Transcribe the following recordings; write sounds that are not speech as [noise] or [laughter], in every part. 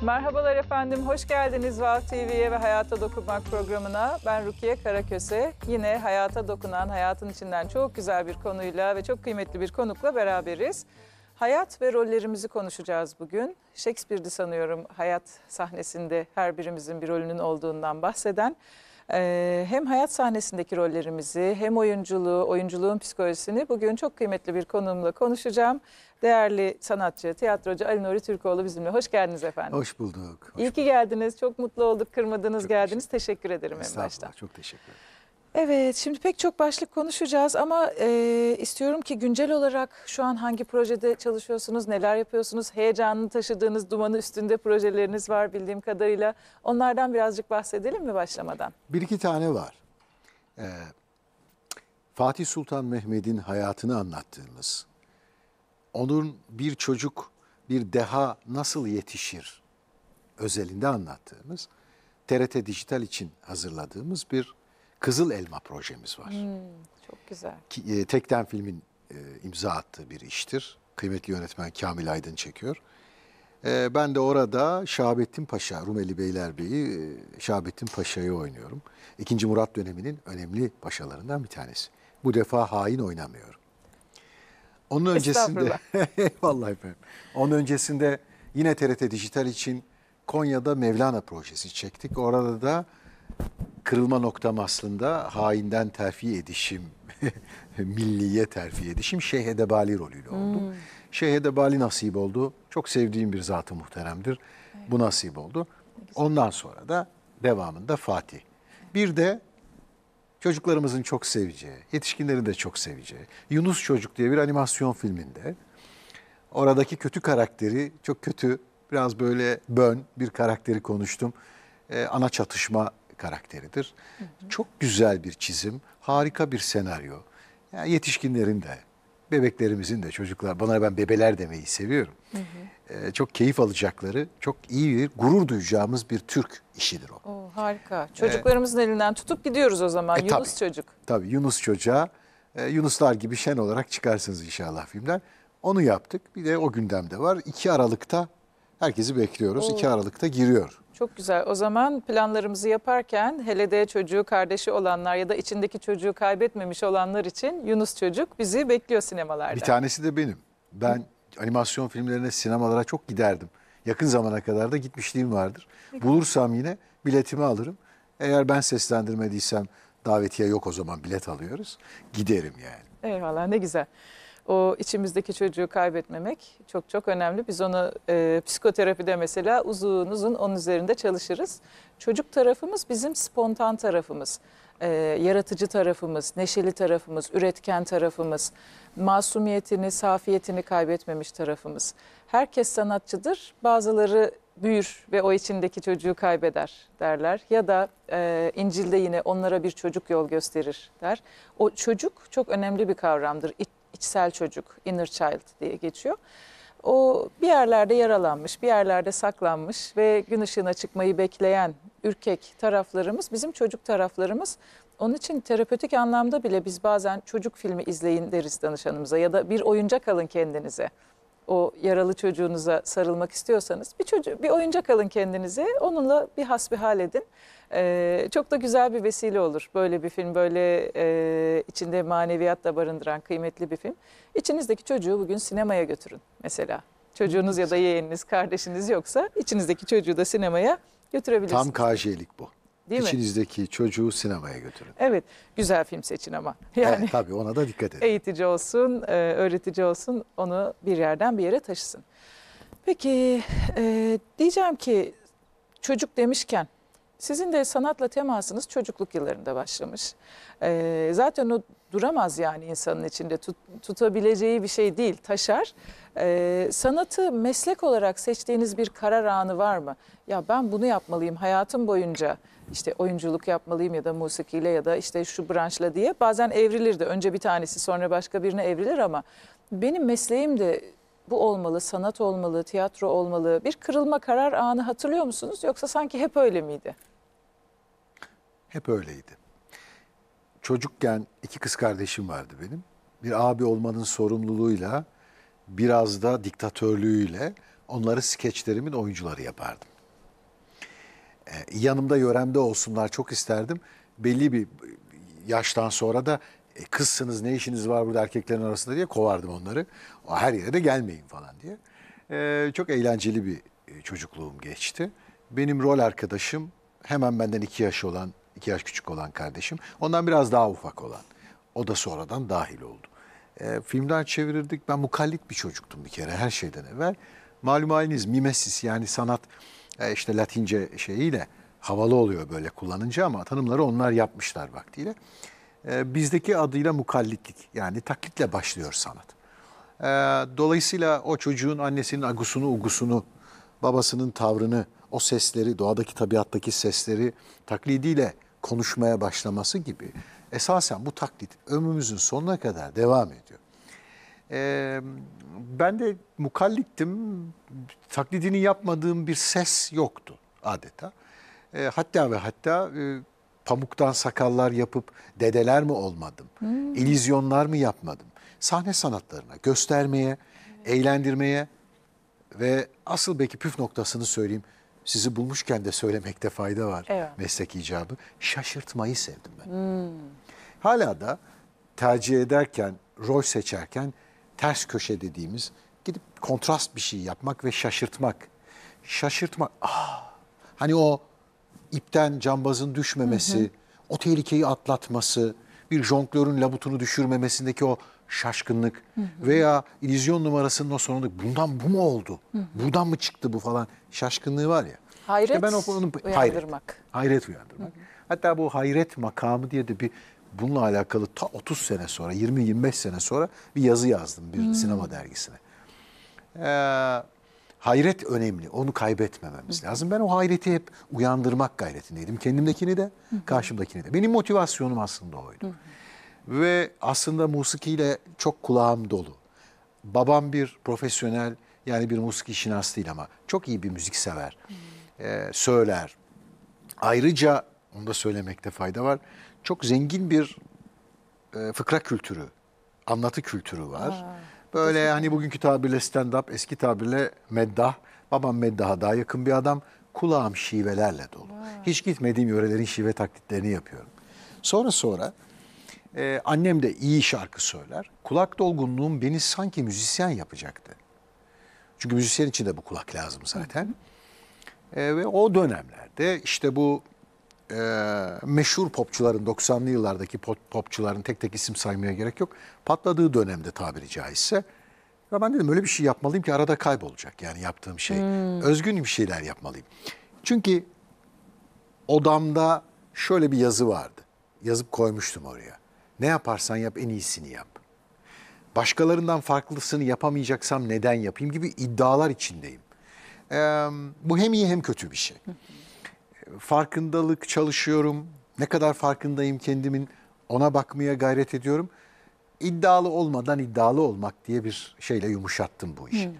Merhabalar efendim, hoş geldiniz Vah TV'ye ve Hayata Dokunmak programına. Ben Rukiye Karaköse. Yine hayata dokunan, hayatın içinden çok güzel bir konuyla ve çok kıymetli bir konukla beraberiz. Hayat ve rollerimizi konuşacağız bugün. Shakespeare'di sanıyorum hayat sahnesinde her birimizin bir rolünün olduğundan bahseden. Ee, hem hayat sahnesindeki rollerimizi hem oyunculuğu, oyunculuğun psikolojisini bugün çok kıymetli bir konumla konuşacağım. Değerli sanatçı, tiyatrocu Ali Nuri Türkoğlu bizimle. Hoş geldiniz efendim. Hoş bulduk. Hoş İyi ki geldiniz. Çok mutlu olduk. Kırmadınız, çok geldiniz. Teşekkür, teşekkür ederim en başta. Çok teşekkür ederim. Evet, şimdi pek çok başlık konuşacağız ama e, istiyorum ki güncel olarak şu an hangi projede çalışıyorsunuz, neler yapıyorsunuz, heyecanını taşıdığınız, dumanı üstünde projeleriniz var bildiğim kadarıyla. Onlardan birazcık bahsedelim mi başlamadan? Bir iki tane var. Ee, Fatih Sultan Mehmet'in hayatını anlattığımız, onun bir çocuk, bir deha nasıl yetişir özelinde anlattığımız, TRT Dijital için hazırladığımız bir Kızıl Elma projemiz var. Hmm, çok güzel. Ki, e, Tekten filmin e, imza attığı bir iştir. Kıymetli yönetmen Kamil Aydın çekiyor. E, ben de orada Şahabettin Paşa, Rumeli Beylerbeyi e, Şahabettin Paşa'yı oynuyorum. İkinci Murat döneminin önemli paşalarından bir tanesi. Bu defa hain oynamıyorum. Onun öncesinde [laughs] vallahi efendim. Onun öncesinde yine TRT Dijital için Konya'da Mevlana projesi çektik. Orada da kırılma noktam aslında hainden terfi edişim, [laughs] milliye terfi edişim Şeyh Edebali rolüyle oldu. Hmm. Şeyh Edebali nasip oldu. Çok sevdiğim bir zatı muhteremdir. Evet. Bu nasip oldu. Ondan sonra da devamında Fatih. Evet. Bir de çocuklarımızın çok seveceği, yetişkinlerin de çok seveceği Yunus Çocuk diye bir animasyon filminde oradaki kötü karakteri çok kötü biraz böyle bön bir karakteri konuştum. Ee, ana çatışma karakteridir. Hı hı. Çok güzel bir çizim, harika bir senaryo. Yani yetişkinlerin de, bebeklerimizin de, çocuklar, bana ben bebeler demeyi seviyorum. Hı hı. Ee, çok keyif alacakları, çok iyi bir, gurur duyacağımız bir Türk işidir o. Oo, harika. Çocuklarımızın ee, elinden tutup gidiyoruz o zaman. E, Yunus tabii, çocuk. Tabii Yunus çocuğa, e, Yunuslar gibi şen olarak çıkarsınız inşallah filmden. Onu yaptık. Bir de o gündemde var. 2 Aralık'ta herkesi bekliyoruz. Oo. 2 Aralık'ta giriyor çok güzel. O zaman planlarımızı yaparken hele de çocuğu kardeşi olanlar ya da içindeki çocuğu kaybetmemiş olanlar için Yunus Çocuk bizi bekliyor sinemalarda. Bir tanesi de benim. Ben Hı. animasyon filmlerine, sinemalara çok giderdim. Yakın zamana kadar da gitmişliğim vardır. Bulursam yine biletimi alırım. Eğer ben seslendirmediysem davetiye yok o zaman bilet alıyoruz. Giderim yani. Eyvallah ne güzel o içimizdeki çocuğu kaybetmemek çok çok önemli. Biz onu e, psikoterapide mesela uzun uzun onun üzerinde çalışırız. Çocuk tarafımız bizim spontan tarafımız, e, yaratıcı tarafımız, neşeli tarafımız, üretken tarafımız, masumiyetini, safiyetini kaybetmemiş tarafımız. Herkes sanatçıdır, bazıları büyür ve o içindeki çocuğu kaybeder derler. Ya da e, İncil'de yine onlara bir çocuk yol gösterir der. O çocuk çok önemli bir kavramdır içsel çocuk, inner child diye geçiyor. O bir yerlerde yaralanmış, bir yerlerde saklanmış ve gün ışığına çıkmayı bekleyen ürkek taraflarımız, bizim çocuk taraflarımız. Onun için terapötik anlamda bile biz bazen çocuk filmi izleyin deriz danışanımıza ya da bir oyuncak alın kendinize. O yaralı çocuğunuza sarılmak istiyorsanız bir, çocuğu, bir oyuncak alın kendinize, onunla bir hasbihal edin. Ee, çok da güzel bir vesile olur böyle bir film, böyle e, içinde maneviyat da barındıran kıymetli bir film. İçinizdeki çocuğu bugün sinemaya götürün mesela. Çocuğunuz ya da yeğeniniz, kardeşiniz yoksa içinizdeki çocuğu da sinemaya götürebilirsiniz. Tam KJ'lik bu. Değil İçinizdeki mi? çocuğu sinemaya götürün. Evet, güzel film seçin ama. [laughs] Yani evet, tabii ona da dikkat edin. Eğitici olsun, e, öğretici olsun, onu bir yerden bir yere taşısın. Peki, e, diyeceğim ki çocuk demişken sizin de sanatla temasınız çocukluk yıllarında başlamış. Ee, zaten o duramaz yani insanın içinde tut, tutabileceği bir şey değil, taşar. Ee, sanatı meslek olarak seçtiğiniz bir karar anı var mı? Ya ben bunu yapmalıyım hayatım boyunca. işte oyunculuk yapmalıyım ya da musikiyle ya da işte şu branşla diye. Bazen evrilirdi. Önce bir tanesi sonra başka birine evrilir ama benim mesleğim de bu olmalı, sanat olmalı, tiyatro olmalı. Bir kırılma karar anı hatırlıyor musunuz yoksa sanki hep öyle miydi? Hep öyleydi. Çocukken iki kız kardeşim vardı benim. Bir abi olmanın sorumluluğuyla, biraz da diktatörlüğüyle onları skeçlerimin oyuncuları yapardım. Ee, yanımda yöremde olsunlar çok isterdim. Belli bir yaştan sonra da e, kızsınız ne işiniz var burada erkeklerin arasında diye kovardım onları. Her yere de gelmeyin falan diye. E, çok eğlenceli bir e, çocukluğum geçti. Benim rol arkadaşım hemen benden iki yaş olan, iki yaş küçük olan kardeşim. Ondan biraz daha ufak olan. O da sonradan dahil oldu. E, filmler çevirirdik. Ben mukallit bir çocuktum bir kere her şeyden evvel. Malum haliniz mimesis yani sanat e, işte latince şeyiyle havalı oluyor böyle kullanınca ama tanımları onlar yapmışlar vaktiyle. Ee, bizdeki adıyla mukallitlik yani taklitle başlıyor sanat. Ee, dolayısıyla o çocuğun annesinin agusunu ugusunu, babasının tavrını, o sesleri, doğadaki tabiattaki sesleri taklidiyle konuşmaya başlaması gibi esasen bu taklit ömrümüzün sonuna kadar devam ediyor. Ee, ben de mukallittim, taklidini yapmadığım bir ses yoktu adeta. hatta ve hatta e, pamuktan sakallar yapıp dedeler mi olmadım? Hmm. İllüzyonlar mı yapmadım? Sahne sanatlarına, göstermeye, eğlendirmeye ve asıl belki püf noktasını söyleyeyim. Sizi bulmuşken de söylemekte fayda var evet. meslek icabı. Şaşırtmayı sevdim ben. Hmm. Hala da tercih ederken, rol seçerken ters köşe dediğimiz gidip kontrast bir şey yapmak ve şaşırtmak. Şaşırtmak. Ah! Hani o ipten cambazın düşmemesi, hı hı. o tehlikeyi atlatması, bir jonglörün labutunu düşürmemesindeki o şaşkınlık hı hı. veya illüzyon numarasının o sonunda bundan bu mu oldu? Hı hı. Buradan mı çıktı bu falan şaşkınlığı var ya. Hayret işte ben o, onun, uyandırmak. Hayret, hayret uyandırmak. Hı hı. Hatta bu hayret makamı diye de bir bununla alakalı ta 30 sene sonra 20-25 sene sonra bir yazı yazdım bir hmm. sinema dergisine. Ee, hayret önemli. Onu kaybetmememiz lazım. Ben o hayreti hep uyandırmak gayretindeydim. Kendimdekini de, karşımdakini de. Benim motivasyonum aslında oydu. Ve aslında musikiyle çok kulağım dolu. Babam bir profesyonel, yani bir musiki şinas değil ama çok iyi bir müziksever. Ee, söyler. Ayrıca, onu da söylemekte fayda var, çok zengin bir e, fıkra kültürü, anlatı kültürü var. Aa. Böyle hani bugünkü tabirle stand-up, eski tabirle meddah. Babam meddaha daha yakın bir adam. Kulağım şivelerle dolu. Hiç gitmediğim yörelerin şive taklitlerini yapıyorum. Sonra sonra e, annem de iyi şarkı söyler. Kulak dolgunluğum beni sanki müzisyen yapacaktı. Çünkü müzisyen için de bu kulak lazım zaten. E, ve o dönemlerde işte bu e, meşhur popçuların 90'lı yıllardaki pop, popçuların tek tek isim saymaya gerek yok. Patladığı dönemde tabiri caizse. Ya ben dedim öyle bir şey yapmalıyım ki arada kaybolacak yani yaptığım şey. Hmm. Özgün bir şeyler yapmalıyım. Çünkü odamda şöyle bir yazı vardı. Yazıp koymuştum oraya. Ne yaparsan yap en iyisini yap. Başkalarından farklısını yapamayacaksam neden yapayım gibi iddialar içindeyim. Ee, bu hem iyi hem kötü bir şey farkındalık çalışıyorum. Ne kadar farkındayım kendimin ona bakmaya gayret ediyorum. İddialı olmadan iddialı olmak diye bir şeyle yumuşattım bu işi. Hı hı.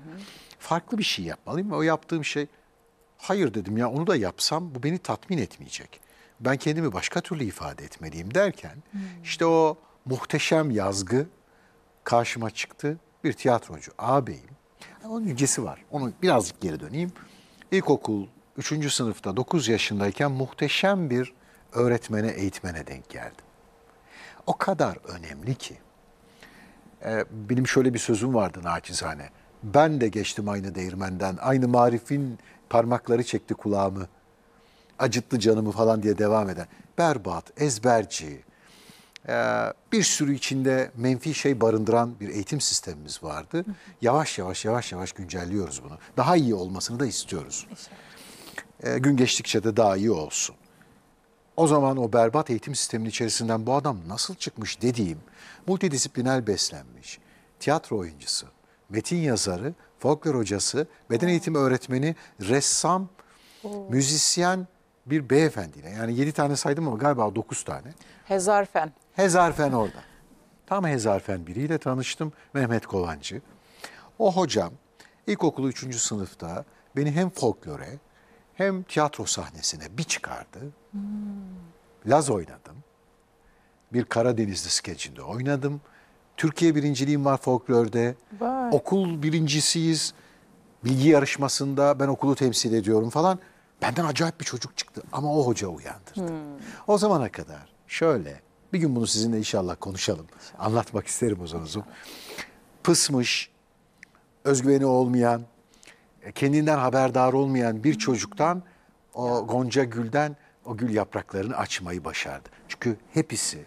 Farklı bir şey yapmalıyım ve o yaptığım şey hayır dedim ya onu da yapsam bu beni tatmin etmeyecek. Ben kendimi başka türlü ifade etmeliyim derken hı. işte o muhteşem yazgı karşıma çıktı. Bir tiyatrocu ağabeyim. Onun öncesi var. Onu birazcık geri döneyim. İlkokul, 3. sınıfta 9 yaşındayken muhteşem bir öğretmene, eğitmene denk geldim. O kadar önemli ki. E, benim şöyle bir sözüm vardı naçizane. Ben de geçtim aynı değirmenden, aynı marifin parmakları çekti kulağımı, acıttı canımı falan diye devam eden. Berbat, ezberci, e, bir sürü içinde menfi şey barındıran bir eğitim sistemimiz vardı. Yavaş yavaş yavaş yavaş güncelliyoruz bunu. Daha iyi olmasını da istiyoruz. İnşallah. E, gün geçtikçe de daha iyi olsun. O zaman o berbat eğitim sisteminin içerisinden bu adam nasıl çıkmış dediğim multidisipliner beslenmiş, tiyatro oyuncusu, metin yazarı, folklor hocası, beden eğitimi öğretmeni, ressam, müzisyen bir beyefendiyle. Yani yedi tane saydım ama galiba dokuz tane. Hezarfen. Hezarfen orada. Tam Hezarfen biriyle tanıştım Mehmet Kovancı. O hocam ilkokulu üçüncü sınıfta beni hem folklore hem tiyatro sahnesine bir çıkardı. Hmm. Laz oynadım. Bir Karadenizli skeçinde oynadım. Türkiye birinciliğim var folklörde. Vay. Okul birincisiyiz. Bilgi yarışmasında ben okulu temsil ediyorum falan. Benden acayip bir çocuk çıktı ama o hoca uyandırdı. Hmm. O zamana kadar şöyle bir gün bunu sizinle inşallah konuşalım. İnşallah. Anlatmak isterim o uzun. Pısmış, özgüveni olmayan, e, kendinden haberdar olmayan bir çocuktan o Gonca Gül'den o gül yapraklarını açmayı başardı. Çünkü hepsi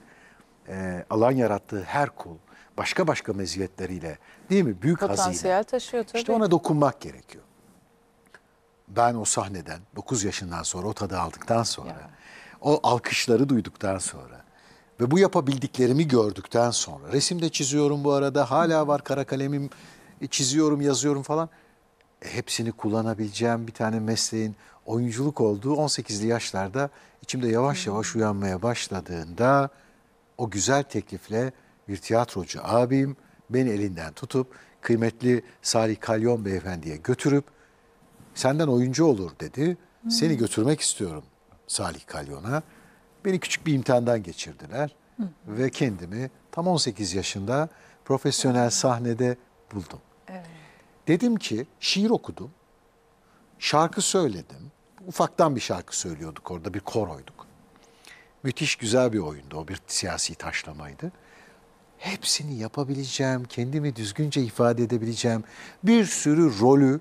e, Allah'ın yarattığı her kul başka başka meziyetleriyle değil mi? Büyük Potansiyel hazine. Potansiyel taşıyor tabii. İşte ona dokunmak gerekiyor. Ben o sahneden 9 yaşından sonra o tadı aldıktan sonra yani. o alkışları duyduktan sonra ve bu yapabildiklerimi gördükten sonra resim de çiziyorum bu arada hala var kara kalemim e, çiziyorum yazıyorum falan hepsini kullanabileceğim bir tane mesleğin oyunculuk olduğu 18'li yaşlarda içimde yavaş yavaş hmm. uyanmaya başladığında o güzel teklifle bir tiyatrocu abim beni elinden tutup kıymetli Salih Kalyon beyefendiye götürüp senden oyuncu olur dedi. Hmm. Seni götürmek istiyorum Salih Kalyon'a. Beni küçük bir imtihandan geçirdiler ve kendimi tam 18 yaşında profesyonel sahnede buldum. Evet. Dedim ki şiir okudum, şarkı söyledim. Ufaktan bir şarkı söylüyorduk orada, bir koroyduk. Müthiş güzel bir oyundu, o bir siyasi taşlamaydı. Hepsini yapabileceğim, kendimi düzgünce ifade edebileceğim, bir sürü rolü,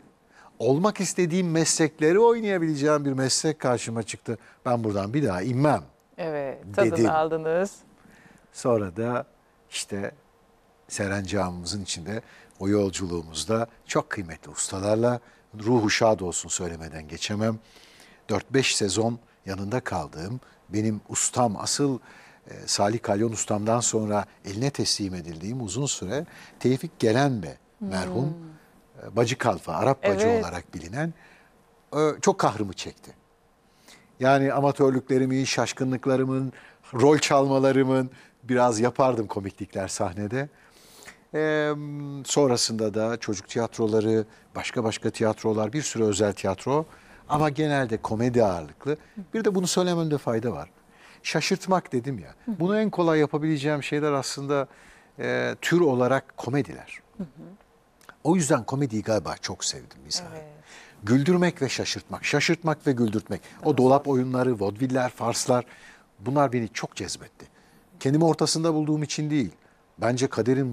olmak istediğim meslekleri oynayabileceğim bir meslek karşıma çıktı. Ben buradan bir daha inmem. Evet, tadını dedim. aldınız. Sonra da işte Seren Camımızın içinde o yolculuğumuzda çok kıymetli ustalarla ruhu şad olsun söylemeden geçemem. 4-5 sezon yanında kaldığım benim ustam asıl e, Salih Kalyon ustamdan sonra eline teslim edildiğim uzun süre Tevfik Gelen ve merhum hmm. E, bacı Kalfa Arap bacı evet. olarak bilinen e, çok kahrımı çekti. Yani amatörlüklerimin, şaşkınlıklarımın, rol çalmalarımın biraz yapardım komiklikler sahnede. Ee, sonrasında da çocuk tiyatroları, başka başka tiyatrolar, bir sürü özel tiyatro ama genelde komedi ağırlıklı. Bir de bunu söylememde fayda var. Şaşırtmak dedim ya. Bunu en kolay yapabileceğim şeyler aslında e, tür olarak komediler. O yüzden komediyi galiba çok sevdim mizahı. Evet. Güldürmek ve şaşırtmak, şaşırtmak ve güldürtmek. O dolap oyunları, vodviller, farslar bunlar beni çok cezbetti. Kendimi ortasında bulduğum için değil bence kaderin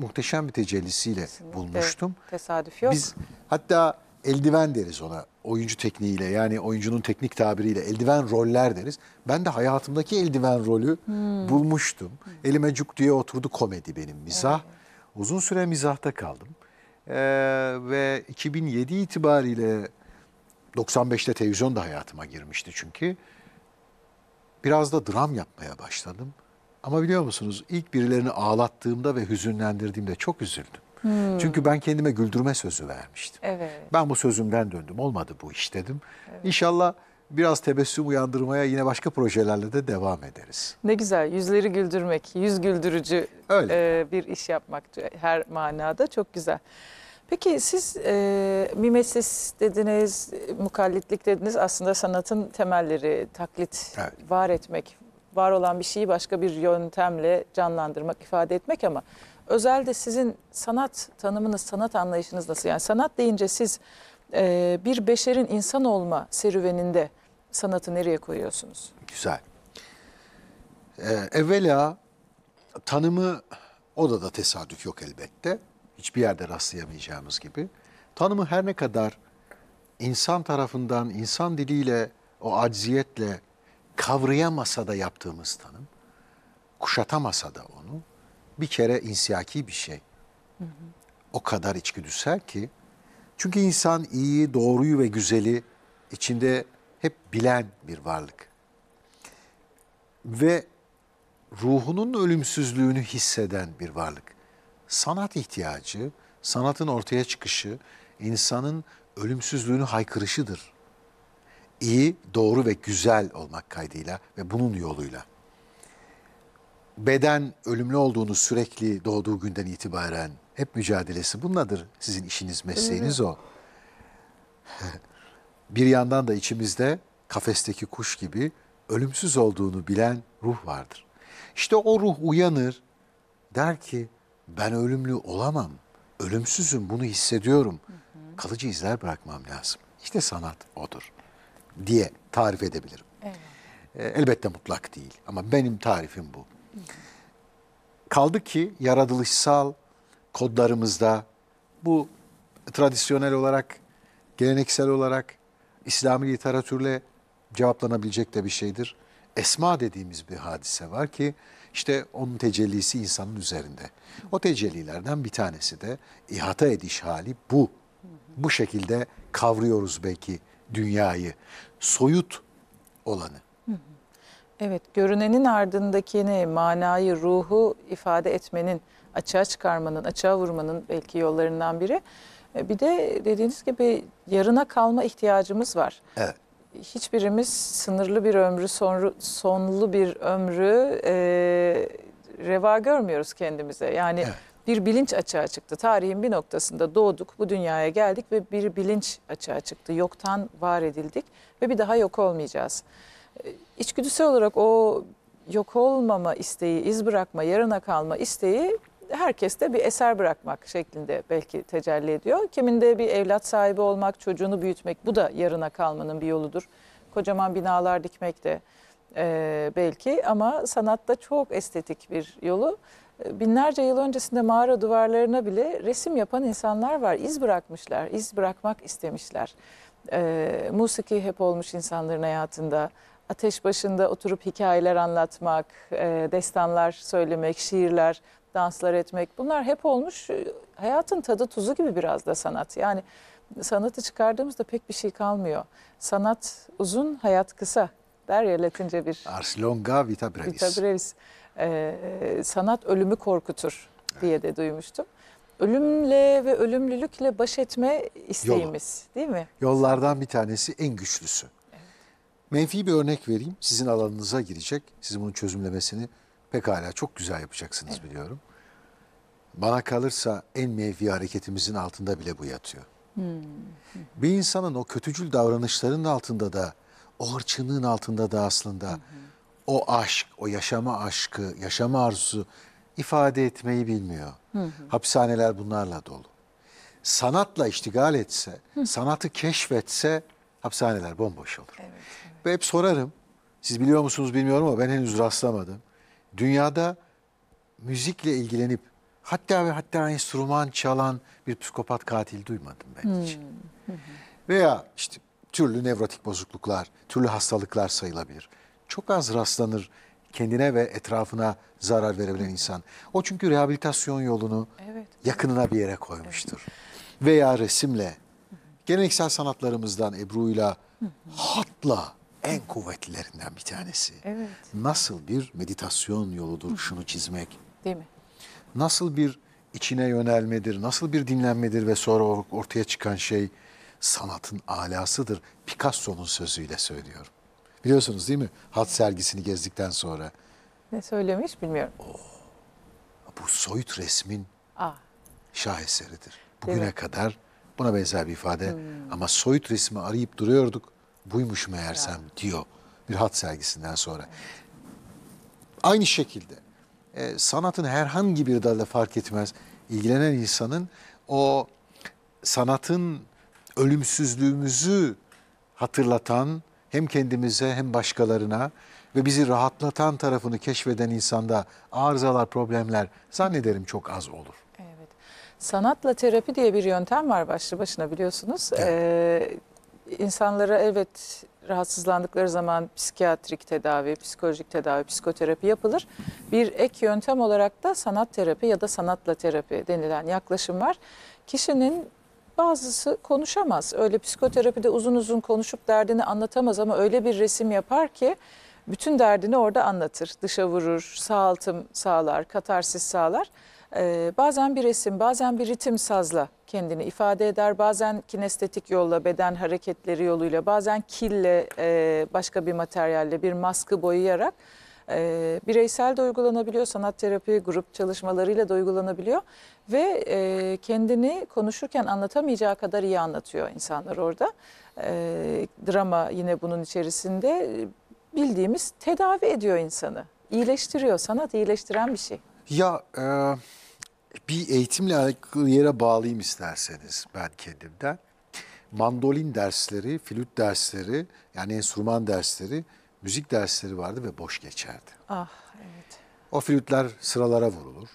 muhteşem bir tecellisiyle Kesinlikle. bulmuştum. Tesadüf yok. Biz hatta eldiven deriz ona oyuncu tekniğiyle yani oyuncunun teknik tabiriyle eldiven roller deriz. Ben de hayatımdaki eldiven rolü hmm. bulmuştum. Hmm. Elime cuk diye oturdu komedi benim mizah. Evet. Uzun süre mizahta kaldım. Ee, ve 2007 itibariyle 95'te televizyon da hayatıma girmişti çünkü. Biraz da dram yapmaya başladım. Ama biliyor musunuz ilk birilerini ağlattığımda ve hüzünlendirdiğimde çok üzüldüm. Hmm. Çünkü ben kendime güldürme sözü vermiştim. Evet. Ben bu sözümden döndüm. Olmadı bu iş dedim. Evet. İnşallah biraz tebessüm uyandırmaya yine başka projelerle de devam ederiz. Ne güzel yüzleri güldürmek, yüz güldürücü Öyle. E, bir iş yapmak her manada çok güzel. Peki siz e, mimesis dediniz, mukallitlik dediniz aslında sanatın temelleri, taklit evet. var etmek var olan bir şeyi başka bir yöntemle canlandırmak, ifade etmek ama özelde sizin sanat tanımınız, sanat anlayışınız nasıl? Yani sanat deyince siz e, bir beşerin insan olma serüveninde sanatı nereye koyuyorsunuz? Güzel. Ee, evvela tanımı o da tesadüf yok elbette. Hiçbir yerde rastlayamayacağımız gibi. Tanımı her ne kadar insan tarafından, insan diliyle, o acziyetle kavrayamasa da yaptığımız tanım, kuşatamasa da onu bir kere insiyaki bir şey. O kadar içgüdüsel ki. Çünkü insan iyi, doğruyu ve güzeli içinde hep bilen bir varlık. Ve ruhunun ölümsüzlüğünü hisseden bir varlık. Sanat ihtiyacı, sanatın ortaya çıkışı, insanın ölümsüzlüğünü haykırışıdır iyi, doğru ve güzel olmak kaydıyla ve bunun yoluyla. Beden ölümlü olduğunu sürekli doğduğu günden itibaren hep mücadelesi bunladır. Sizin işiniz, mesleğiniz o. [laughs] bir yandan da içimizde kafesteki kuş gibi ölümsüz olduğunu bilen ruh vardır. İşte o ruh uyanır, der ki ben ölümlü olamam, ölümsüzüm bunu hissediyorum. Kalıcı izler bırakmam lazım. İşte sanat odur diye tarif edebilirim. Evet. Ee, elbette mutlak değil ama benim tarifim bu. Kaldı ki yaratılışsal kodlarımızda bu tradisyonel olarak, geleneksel olarak İslami literatürle cevaplanabilecek de bir şeydir. Esma dediğimiz bir hadise var ki işte onun tecellisi insanın üzerinde. O tecellilerden bir tanesi de ihata ediş hali bu. Bu şekilde kavruyoruz belki dünyayı, soyut olanı. Evet, görünenin ardındakini, manayı, ruhu ifade etmenin, açığa çıkarmanın, açığa vurmanın belki yollarından biri. E, bir de dediğiniz gibi yarına kalma ihtiyacımız var. Evet. Hiçbirimiz sınırlı bir ömrü, sonru, sonlu bir ömrü e, reva görmüyoruz kendimize. Yani evet bir bilinç açığa çıktı. Tarihin bir noktasında doğduk, bu dünyaya geldik ve bir bilinç açığa çıktı. Yoktan var edildik ve bir daha yok olmayacağız. E, içgüdüsel olarak o yok olmama isteği, iz bırakma, yarına kalma isteği herkeste bir eser bırakmak şeklinde belki tecelli ediyor. Kiminde bir evlat sahibi olmak, çocuğunu büyütmek bu da yarına kalmanın bir yoludur. Kocaman binalar dikmek de e, belki ama sanatta çok estetik bir yolu binlerce yıl öncesinde mağara duvarlarına bile resim yapan insanlar var. İz bırakmışlar, iz bırakmak istemişler. E, musiki hep olmuş insanların hayatında. Ateş başında oturup hikayeler anlatmak, e, destanlar söylemek, şiirler, danslar etmek bunlar hep olmuş. E, hayatın tadı tuzu gibi biraz da sanat. Yani sanatı çıkardığımızda pek bir şey kalmıyor. Sanat uzun, hayat kısa der ya Latince bir. Ars longa vita brevis. Vita brevis e, sanat ölümü korkutur diye de duymuştum. Ölümle ve ölümlülükle baş etme isteğimiz Yol. değil mi? Yollardan bir tanesi en güçlüsü. Evet. Menfi bir örnek vereyim. Sizin alanınıza girecek. sizin bunun çözümlemesini pekala çok güzel yapacaksınız evet. biliyorum. Bana kalırsa en menfi hareketimizin altında bile bu yatıyor. Hmm. Bir insanın o kötücül davranışların altında da, o hırçınlığın altında da aslında... Hmm o aşk, o yaşama aşkı, yaşama arzusu ifade etmeyi bilmiyor. Hı hı. Hapishaneler bunlarla dolu. Sanatla iştigal etse, hı. sanatı keşfetse hapishaneler bomboş olur. Evet, evet. Ve hep sorarım, siz biliyor musunuz bilmiyorum ama ben henüz rastlamadım. Dünyada müzikle ilgilenip hatta ve hatta enstrüman çalan bir psikopat katil duymadım ben hiç. Hı hı. Veya işte türlü nevrotik bozukluklar, türlü hastalıklar sayılabilir çok az rastlanır kendine ve etrafına zarar verebilen insan. O çünkü rehabilitasyon yolunu evet. yakınına bir yere koymuştur. Evet. Veya resimle, geleneksel sanatlarımızdan Ebru'yla, hatla en kuvvetlilerinden bir tanesi. Evet. Nasıl bir meditasyon yoludur şunu çizmek? Değil mi? Nasıl bir içine yönelmedir, nasıl bir dinlenmedir ve sonra ortaya çıkan şey sanatın alasıdır. Picasso'nun sözüyle söylüyorum. Biliyorsunuz değil mi? Hat sergisini gezdikten sonra. Ne söylemiş bilmiyorum. Oo, oh, bu soyut resmin ah. şaheseridir. Bugüne evet. kadar buna benzer bir ifade hmm. ama soyut resmi arayıp duruyorduk. Buymuş meğersem ya. diyor bir hat sergisinden sonra. Aynı şekilde e, sanatın herhangi bir dalda fark etmez ilgilenen insanın o sanatın ölümsüzlüğümüzü hatırlatan hem kendimize hem başkalarına ve bizi rahatlatan tarafını keşfeden insanda arızalar, problemler zannederim çok az olur. Evet. Sanatla terapi diye bir yöntem var başlı başına biliyorsunuz. Evet. Ee, insanlara evet rahatsızlandıkları zaman psikiyatrik tedavi, psikolojik tedavi, psikoterapi yapılır. Bir ek yöntem olarak da sanat terapi ya da sanatla terapi denilen yaklaşım var. Kişinin Bazısı konuşamaz. Öyle psikoterapide uzun uzun konuşup derdini anlatamaz ama öyle bir resim yapar ki bütün derdini orada anlatır. Dışa vurur, sağaltım sağlar, katarsis sağlar. Ee, bazen bir resim, bazen bir ritim sazla kendini ifade eder. Bazen kinestetik yolla, beden hareketleri yoluyla, bazen kille, e, başka bir materyalle, bir maskı boyayarak e, bireysel de uygulanabiliyor, sanat terapi grup çalışmalarıyla da uygulanabiliyor. Ve e, kendini konuşurken anlatamayacağı kadar iyi anlatıyor insanlar orada. E, drama yine bunun içerisinde e, bildiğimiz tedavi ediyor insanı. İyileştiriyor, sanat iyileştiren bir şey. Ya e, bir eğitimle alakalı yere bağlayayım isterseniz ben kendimden. Mandolin dersleri, flüt dersleri yani enstrüman dersleri müzik dersleri vardı ve boş geçerdi. Ah evet. O flütler sıralara vurulur.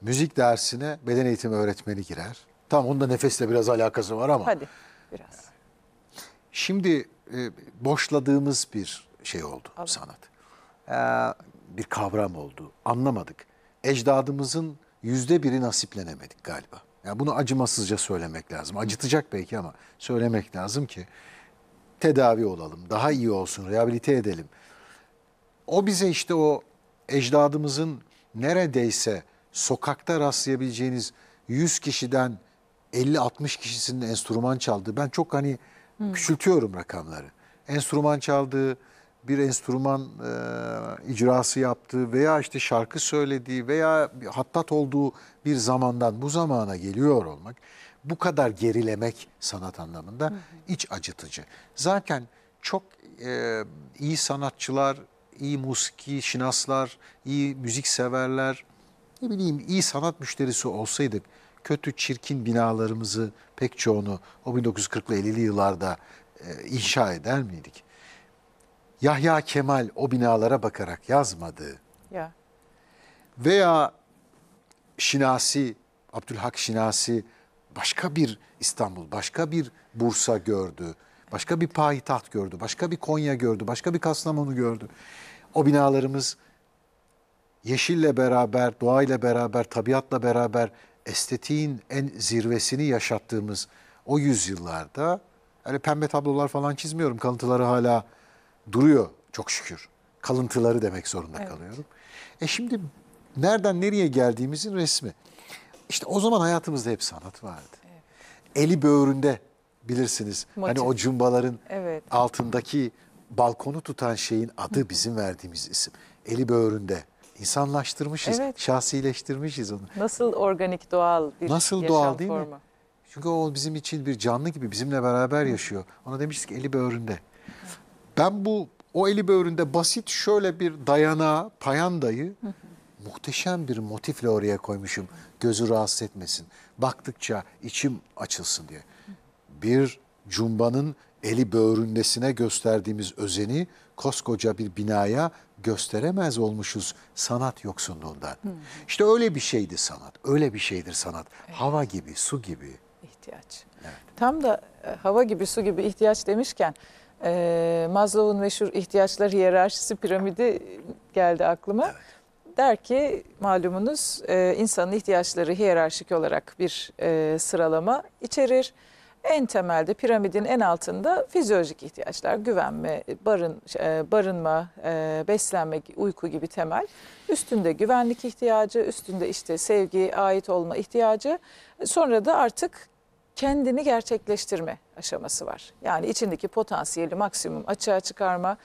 Müzik dersine beden eğitimi öğretmeni girer. Tamam onun da nefesle biraz alakası var ama. Hadi biraz. Şimdi e, boşladığımız bir şey oldu evet. sanat. Ee, bir kavram oldu. Anlamadık. Ecdadımızın yüzde biri nasiplenemedik galiba. Yani bunu acımasızca söylemek lazım. Acıtacak belki ama söylemek lazım ki tedavi olalım, daha iyi olsun, rehabilite edelim. O bize işte o ecdadımızın neredeyse sokakta rastlayabileceğiniz 100 kişiden 50-60 kişisinin enstrüman çaldığı, ben çok hani hmm. küçültüyorum rakamları. Enstrüman çaldığı, bir enstrüman e, icrası yaptığı veya işte şarkı söylediği veya hattat olduğu bir zamandan bu zamana geliyor olmak bu kadar gerilemek sanat anlamında hı hı. iç acıtıcı. Zaten çok e, iyi sanatçılar, iyi musiki şinaslar, iyi müzik severler, ne bileyim iyi sanat müşterisi olsaydık kötü çirkin binalarımızı pek çoğunu o 1940'lı 50'li yıllarda e, inşa eder miydik? Yahya Kemal o binalara bakarak yazmadı. Ya. Veya Şinasi, Abdülhak Şinasi başka bir İstanbul, başka bir Bursa gördü, başka bir payitaht gördü, başka bir Konya gördü, başka bir Kastamonu gördü. O binalarımız yeşille beraber, doğayla beraber, tabiatla beraber estetiğin en zirvesini yaşattığımız o yüzyıllarda öyle pembe tablolar falan çizmiyorum. Kalıntıları hala duruyor çok şükür. Kalıntıları demek zorunda evet. kalıyorum. E şimdi nereden nereye geldiğimizin resmi. İşte o zaman hayatımızda hep sanat vardı. Evet. Eli böğründe bilirsiniz. Hani Motif. Hani o cumbaların evet. altındaki balkonu tutan şeyin adı bizim verdiğimiz isim. Eli böğründe. İnsanlaştırmışız, evet. şahsileştirmişiz onu. Nasıl organik, doğal bir Nasıl yaşam doğal değil formu. mi? Çünkü o bizim için bir canlı gibi bizimle beraber yaşıyor. Ona demiştik eli böğründe. Ben bu o eli böğründe basit şöyle bir dayana, payandayı muhteşem bir motifle oraya koymuşum gözü rahatsız etmesin. Baktıkça içim açılsın diye. Bir cumbanın eli böğründesine gösterdiğimiz özeni koskoca bir binaya gösteremez olmuşuz sanat yoksunluğunda. Hmm. İşte öyle bir şeydi sanat. Öyle bir şeydir sanat. Evet. Hava gibi, su gibi. İhtiyaç. Evet. Tam da e, hava gibi, su gibi ihtiyaç demişken e, Maslow'un meşhur ihtiyaçlar hiyerarşisi piramidi geldi aklıma. Evet der ki malumunuz e, insanın ihtiyaçları hiyerarşik olarak bir e, sıralama içerir. En temelde piramidin en altında fizyolojik ihtiyaçlar, güvenme, barın, e, barınma, e, beslenme, uyku gibi temel. Üstünde güvenlik ihtiyacı, üstünde işte sevgi, ait olma ihtiyacı. Sonra da artık kendini gerçekleştirme aşaması var. Yani içindeki potansiyeli maksimum açığa çıkarma,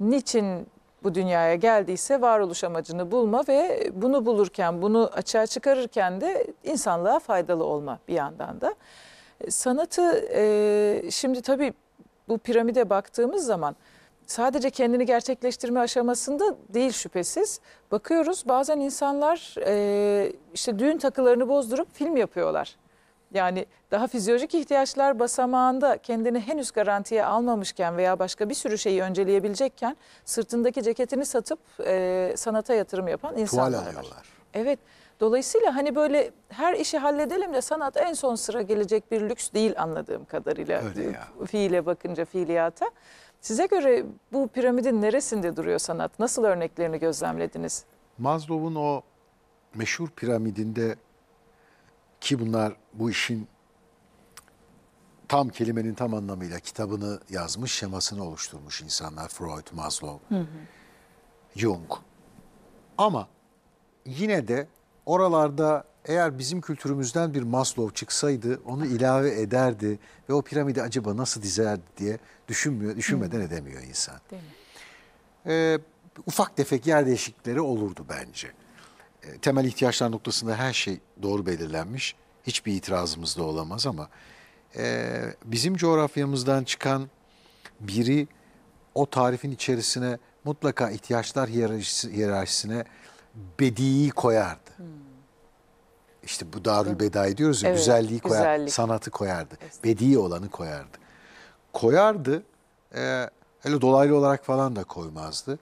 niçin bu dünyaya geldiyse varoluş amacını bulma ve bunu bulurken, bunu açığa çıkarırken de insanlığa faydalı olma bir yandan da. E, sanatı e, şimdi tabii bu piramide baktığımız zaman sadece kendini gerçekleştirme aşamasında değil şüphesiz. Bakıyoruz bazen insanlar e, işte düğün takılarını bozdurup film yapıyorlar. Yani daha fizyolojik ihtiyaçlar basamağında kendini henüz garantiye almamışken veya başka bir sürü şeyi önceleyebilecekken sırtındaki ceketini satıp e, sanata yatırım yapan insanlar Tuval var. alıyorlar. Evet. Dolayısıyla hani böyle her işi halledelim de sanat en son sıra gelecek bir lüks değil anladığım kadarıyla. Öyle ya. Fiile bakınca fiiliyata. Size göre bu piramidin neresinde duruyor sanat? Nasıl örneklerini gözlemlediniz? Maslow'un o meşhur piramidinde ki bunlar bu işin tam kelimenin tam anlamıyla kitabını yazmış, şemasını oluşturmuş insanlar Freud, Maslow, hı hı. Jung. Ama yine de oralarda eğer bizim kültürümüzden bir Maslow çıksaydı onu ilave ederdi ve o piramidi acaba nasıl dizerdi diye düşünmüyor, düşünmeden hı. edemiyor insan. Değil mi? Ee, ufak tefek yer değişikleri olurdu bence temel ihtiyaçlar noktasında her şey doğru belirlenmiş. Hiçbir itirazımız da olamaz ama e, bizim coğrafyamızdan çıkan biri o tarifin içerisine mutlaka ihtiyaçlar hiyerarşisi, hiyerarşisine bediyi koyardı. Hmm. İşte bu darül bedai diyoruz ya evet, güzelliği koyar, güzellik. sanatı koyardı. Bedi olanı koyardı. Koyardı. E, öyle dolaylı olarak falan da koymazdı.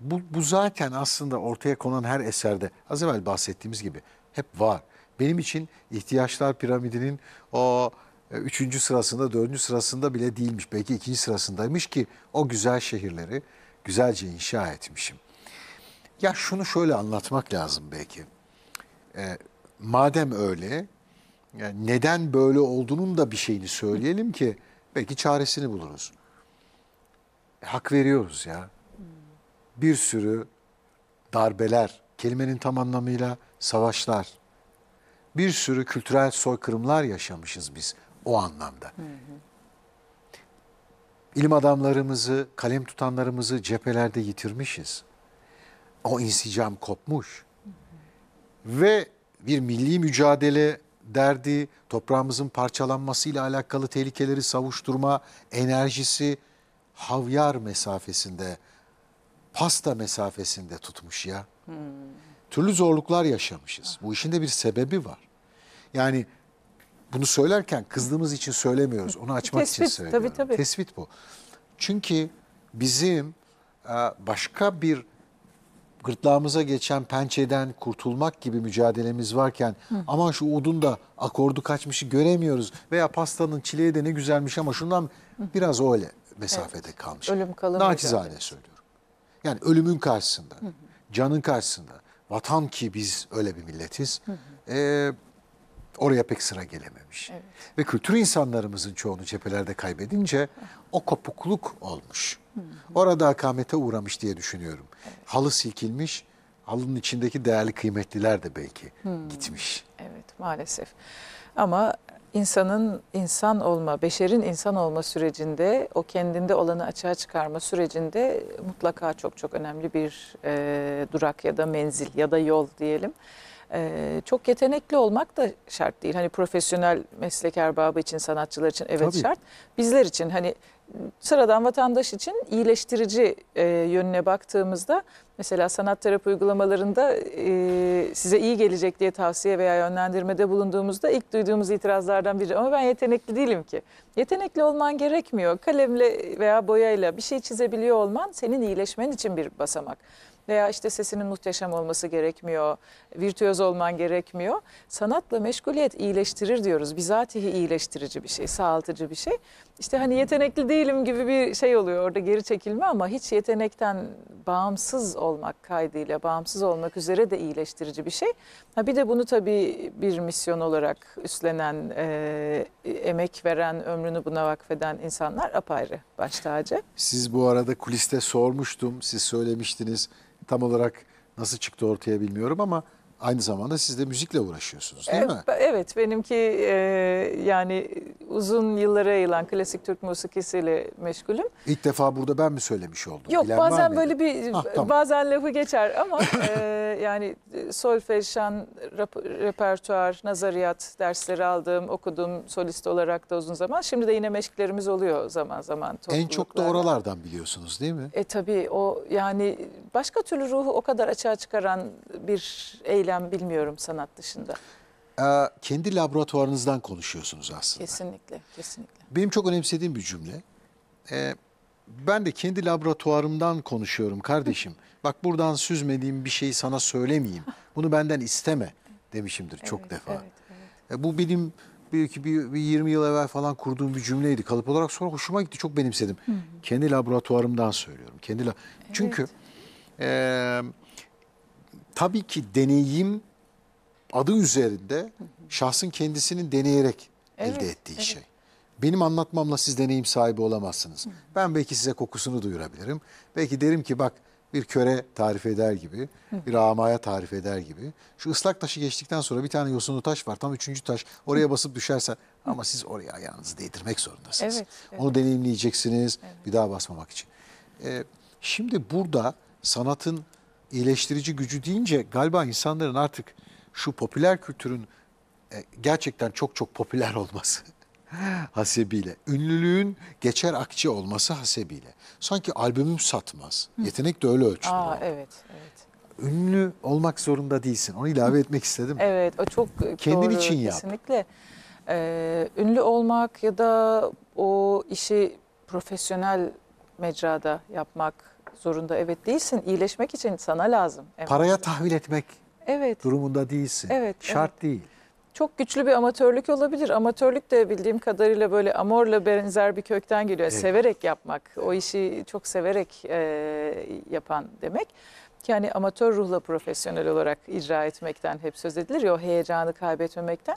Bu, bu zaten aslında ortaya konan her eserde az evvel bahsettiğimiz gibi hep var. Benim için ihtiyaçlar piramidinin o e, üçüncü sırasında, dördüncü sırasında bile değilmiş. Belki ikinci sırasındaymış ki o güzel şehirleri güzelce inşa etmişim. Ya şunu şöyle anlatmak lazım belki. E, madem öyle, yani neden böyle olduğunun da bir şeyini söyleyelim ki belki çaresini buluruz. Hak veriyoruz ya bir sürü darbeler, kelimenin tam anlamıyla savaşlar, bir sürü kültürel soykırımlar yaşamışız biz o anlamda. İlim adamlarımızı, kalem tutanlarımızı cephelerde yitirmişiz. O insicam kopmuş. Ve bir milli mücadele derdi, toprağımızın parçalanması ile alakalı tehlikeleri savuşturma enerjisi havyar mesafesinde pasta mesafesinde tutmuş ya. Hmm. Türlü zorluklar yaşamışız. Bu işin de bir sebebi var. Yani bunu söylerken kızdığımız için söylemiyoruz. Onu açmak Tespit, için söylüyorum. Tabii, tabii. Tespit bu. Çünkü bizim e, başka bir gırtlağımıza geçen pençeden kurtulmak gibi mücadelemiz varken Hı. aman şu odun da akordu kaçmışı göremiyoruz veya pastanın çileği de ne güzelmiş ama şundan biraz öyle mesafede evet. kalmış. Ölüm kalım. Naçizane söylüyorum. Yani ölümün karşısında, hı hı. canın karşısında. Vatan ki biz öyle bir milletiz. Hı hı. E, ee, oraya pek sıra gelememiş. Evet. Ve kültür insanlarımızın çoğunu cephelerde kaybedince o kopukluk olmuş. Hı hı. Orada akamete uğramış diye düşünüyorum. Evet. Halı silkilmiş, halının içindeki değerli kıymetliler de belki hı. Hmm. gitmiş. Evet maalesef. Ama insanın insan olma, beşerin insan olma sürecinde, o kendinde olanı açığa çıkarma sürecinde mutlaka çok çok önemli bir e, durak ya da menzil ya da yol diyelim. E, çok yetenekli olmak da şart değil. Hani profesyonel meslek erbabı için, sanatçılar için evet Tabii. şart. Bizler için hani sıradan vatandaş için iyileştirici e, yönüne baktığımızda Mesela sanat terapi uygulamalarında e, size iyi gelecek diye tavsiye veya yönlendirmede bulunduğumuzda ilk duyduğumuz itirazlardan biri ama ben yetenekli değilim ki. Yetenekli olman gerekmiyor. Kalemle veya boyayla bir şey çizebiliyor olman senin iyileşmen için bir basamak. Veya işte sesinin muhteşem olması gerekmiyor virtüöz olman gerekmiyor. Sanatla meşguliyet iyileştirir diyoruz. Bizatihi iyileştirici bir şey, sağaltıcı bir şey. İşte hani yetenekli değilim gibi bir şey oluyor orada geri çekilme ama hiç yetenekten bağımsız olmak kaydıyla, bağımsız olmak üzere de iyileştirici bir şey. Ha bir de bunu tabii bir misyon olarak üstlenen, e, emek veren, ömrünü buna vakfeden insanlar apayrı baş tacı. Siz bu arada kuliste sormuştum, siz söylemiştiniz tam olarak nasıl çıktı ortaya bilmiyorum ama Aynı zamanda siz de müzikle uğraşıyorsunuz değil mi? Evet benimki e, yani uzun yıllara yayılan klasik Türk musikisiyle meşgulüm. İlk defa burada ben mi söylemiş oldum? Yok Bilen bazen böyle bir Ah, tamam. bazen lafı geçer ama e, [laughs] yani solfej, şan, rap- repertuar, nazariyat dersleri aldım, okudum solist olarak da uzun zaman. Şimdi de yine meşklerimiz oluyor zaman zaman. En çok da oralardan biliyorsunuz değil mi? E tabii o yani başka türlü ruhu o kadar açığa çıkaran bir eylem söyleyeceğimi bilmiyorum sanat dışında. Ee, kendi laboratuvarınızdan konuşuyorsunuz aslında. Kesinlikle, kesinlikle. Benim çok önemsediğim bir cümle. Ee, ben de kendi laboratuvarımdan konuşuyorum kardeşim. [laughs] Bak buradan süzmediğim bir şeyi sana söylemeyeyim. Bunu benden isteme demişimdir çok evet, defa. Evet, evet. Ee, bu benim belki bir, bir 20 yıl evvel falan kurduğum bir cümleydi. Kalıp olarak sonra hoşuma gitti. Çok benimsedim. Hı hı. Kendi laboratuvarımdan söylüyorum. Kendi la evet. Çünkü e, tabii ki deneyim adı üzerinde şahsın kendisinin deneyerek evet, elde ettiği evet. şey. Benim anlatmamla siz deneyim sahibi olamazsınız. Ben belki size kokusunu duyurabilirim. Belki derim ki bak bir köre tarif eder gibi, bir amaya tarif eder gibi. Şu ıslak taşı geçtikten sonra bir tane yosunlu taş var. Tam üçüncü taş. Oraya basıp düşerse ama siz oraya ayağınızı değdirmek zorundasınız. Evet, evet. Onu deneyimleyeceksiniz evet. bir daha basmamak için. Ee, şimdi burada sanatın iyileştirici gücü deyince galiba insanların artık şu popüler kültürün e, gerçekten çok çok popüler [laughs] olması hasebiyle, ünlülüğün geçer akçe olması hasebiyle. Sanki albümüm satmaz. Yetenek de öyle ölçülüyor. Aa, evet, evet. Ünlü olmak zorunda değilsin. Onu ilave [laughs] etmek istedim. Evet, o çok Kendin doğru, için yap. Kesinlikle. Ee, ünlü olmak ya da o işi profesyonel mecrada yapmak zorunda evet değilsin. İyileşmek için sana lazım. Evet. Paraya tahvil etmek evet. durumunda değilsin. Evet, Şart evet. değil. Çok güçlü bir amatörlük olabilir. Amatörlük de bildiğim kadarıyla böyle amorla benzer bir kökten geliyor. Evet. Severek yapmak, o işi çok severek e, yapan demek. Yani amatör ruhla profesyonel olarak icra etmekten hep söz edilir ya o heyecanı kaybetmemekten.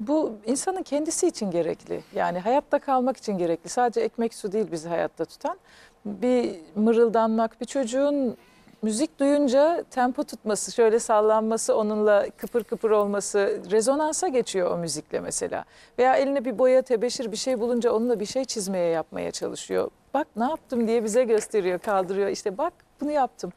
Bu insanın kendisi için gerekli. Yani hayatta kalmak için gerekli. Sadece ekmek su değil bizi hayatta tutan bir mırıldanmak, bir çocuğun müzik duyunca tempo tutması, şöyle sallanması, onunla kıpır kıpır olması, rezonansa geçiyor o müzikle mesela. Veya eline bir boya, tebeşir bir şey bulunca onunla bir şey çizmeye yapmaya çalışıyor. Bak ne yaptım diye bize gösteriyor, kaldırıyor. İşte bak bunu yaptım.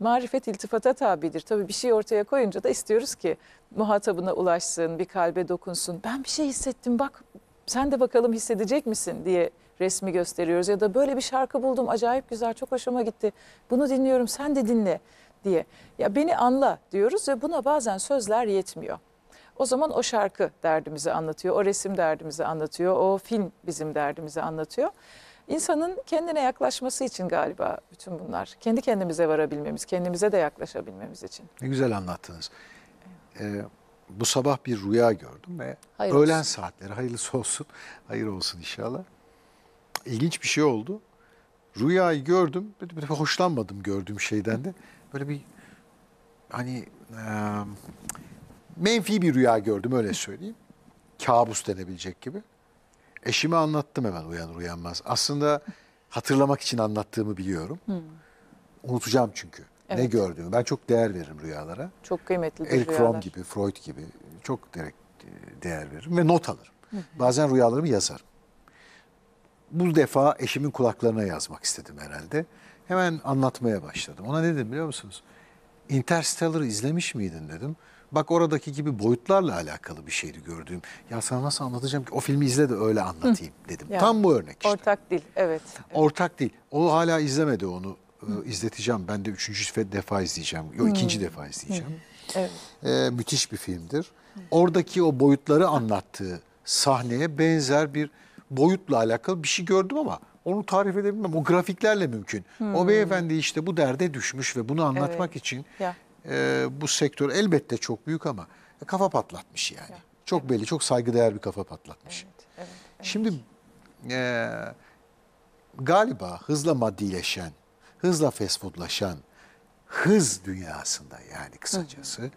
Marifet iltifata tabidir. Tabii bir şey ortaya koyunca da istiyoruz ki muhatabına ulaşsın, bir kalbe dokunsun. Ben bir şey hissettim bak sen de bakalım hissedecek misin diye resmi gösteriyoruz ya da böyle bir şarkı buldum acayip güzel çok hoşuma gitti bunu dinliyorum sen de dinle diye. Ya beni anla diyoruz ve buna bazen sözler yetmiyor. O zaman o şarkı derdimizi anlatıyor, o resim derdimizi anlatıyor, o film bizim derdimizi anlatıyor. İnsanın kendine yaklaşması için galiba bütün bunlar. Kendi kendimize varabilmemiz, kendimize de yaklaşabilmemiz için. Ne güzel anlattınız. Ee, bu sabah bir rüya gördüm ve hayırlı öğlen olsun. saatleri hayırlısı olsun, hayır olsun inşallah ilginç bir şey oldu. Rüyayı gördüm. Böyle, böyle hoşlanmadım gördüğüm şeyden de. Böyle bir hani e, menfi bir rüya gördüm öyle söyleyeyim. Kabus denebilecek gibi. Eşime anlattım hemen uyanır uyanmaz. Aslında hatırlamak için anlattığımı biliyorum. Hmm. Unutacağım çünkü. Evet. Ne gördüğümü. Ben çok değer veririm rüyalara. Çok kıymetli rüyalar. Eric Fromm gibi, Freud gibi çok değer, değer veririm ve not alırım. Hı Bazen rüyalarımı yazarım bu defa eşimin kulaklarına yazmak istedim herhalde. Hemen anlatmaya başladım. Ona ne dedim biliyor musunuz? Interstellar'ı izlemiş miydin dedim. Bak oradaki gibi boyutlarla alakalı bir şeydi gördüğüm. Ya sana nasıl anlatacağım ki o filmi izle de öyle anlatayım Hı. dedim. Yani, Tam bu örnek işte. Ortak dil evet. Ortak dil. O hala izlemedi onu. Hı. Ee, izleteceğim. Ben de üçüncü defa izleyeceğim. Yok hmm. ikinci defa izleyeceğim. Hmm. Evet. Ee, müthiş bir filmdir. Oradaki o boyutları anlattığı sahneye benzer bir boyutla alakalı bir şey gördüm ama onu tarif edebilmem. O grafiklerle mümkün. Hmm. O beyefendi işte bu derde düşmüş ve bunu anlatmak evet. için e, bu sektör elbette çok büyük ama kafa patlatmış yani. Ya. Çok evet. belli, çok saygıdeğer bir kafa patlatmış. Evet, evet, evet. Şimdi e, galiba hızla maddileşen, hızla fast hız dünyasında yani kısacası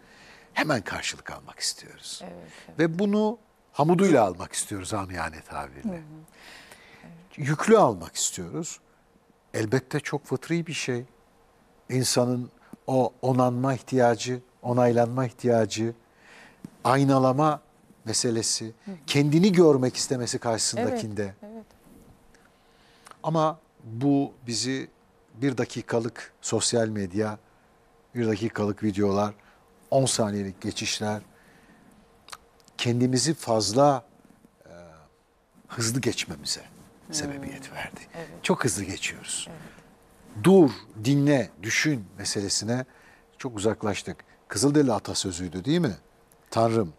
hemen karşılık almak istiyoruz. Evet, evet. Ve bunu hamuduyla almak istiyoruz amiyane tabirle. Hı hı. Yüklü almak istiyoruz. Elbette çok fıtri bir şey. İnsanın o onanma ihtiyacı, onaylanma ihtiyacı, aynalama meselesi, hı hı. kendini görmek istemesi karşısındakinde. Evet, evet. Ama bu bizi bir dakikalık sosyal medya, bir dakikalık videolar, 10 saniyelik geçişler, kendimizi fazla e, hızlı geçmemize hmm. sebebiyet verdi. Evet. Çok hızlı geçiyoruz. Evet. Dur, dinle, düşün meselesine çok uzaklaştık. Kızılderili atasözüydü değil mi? Tanrım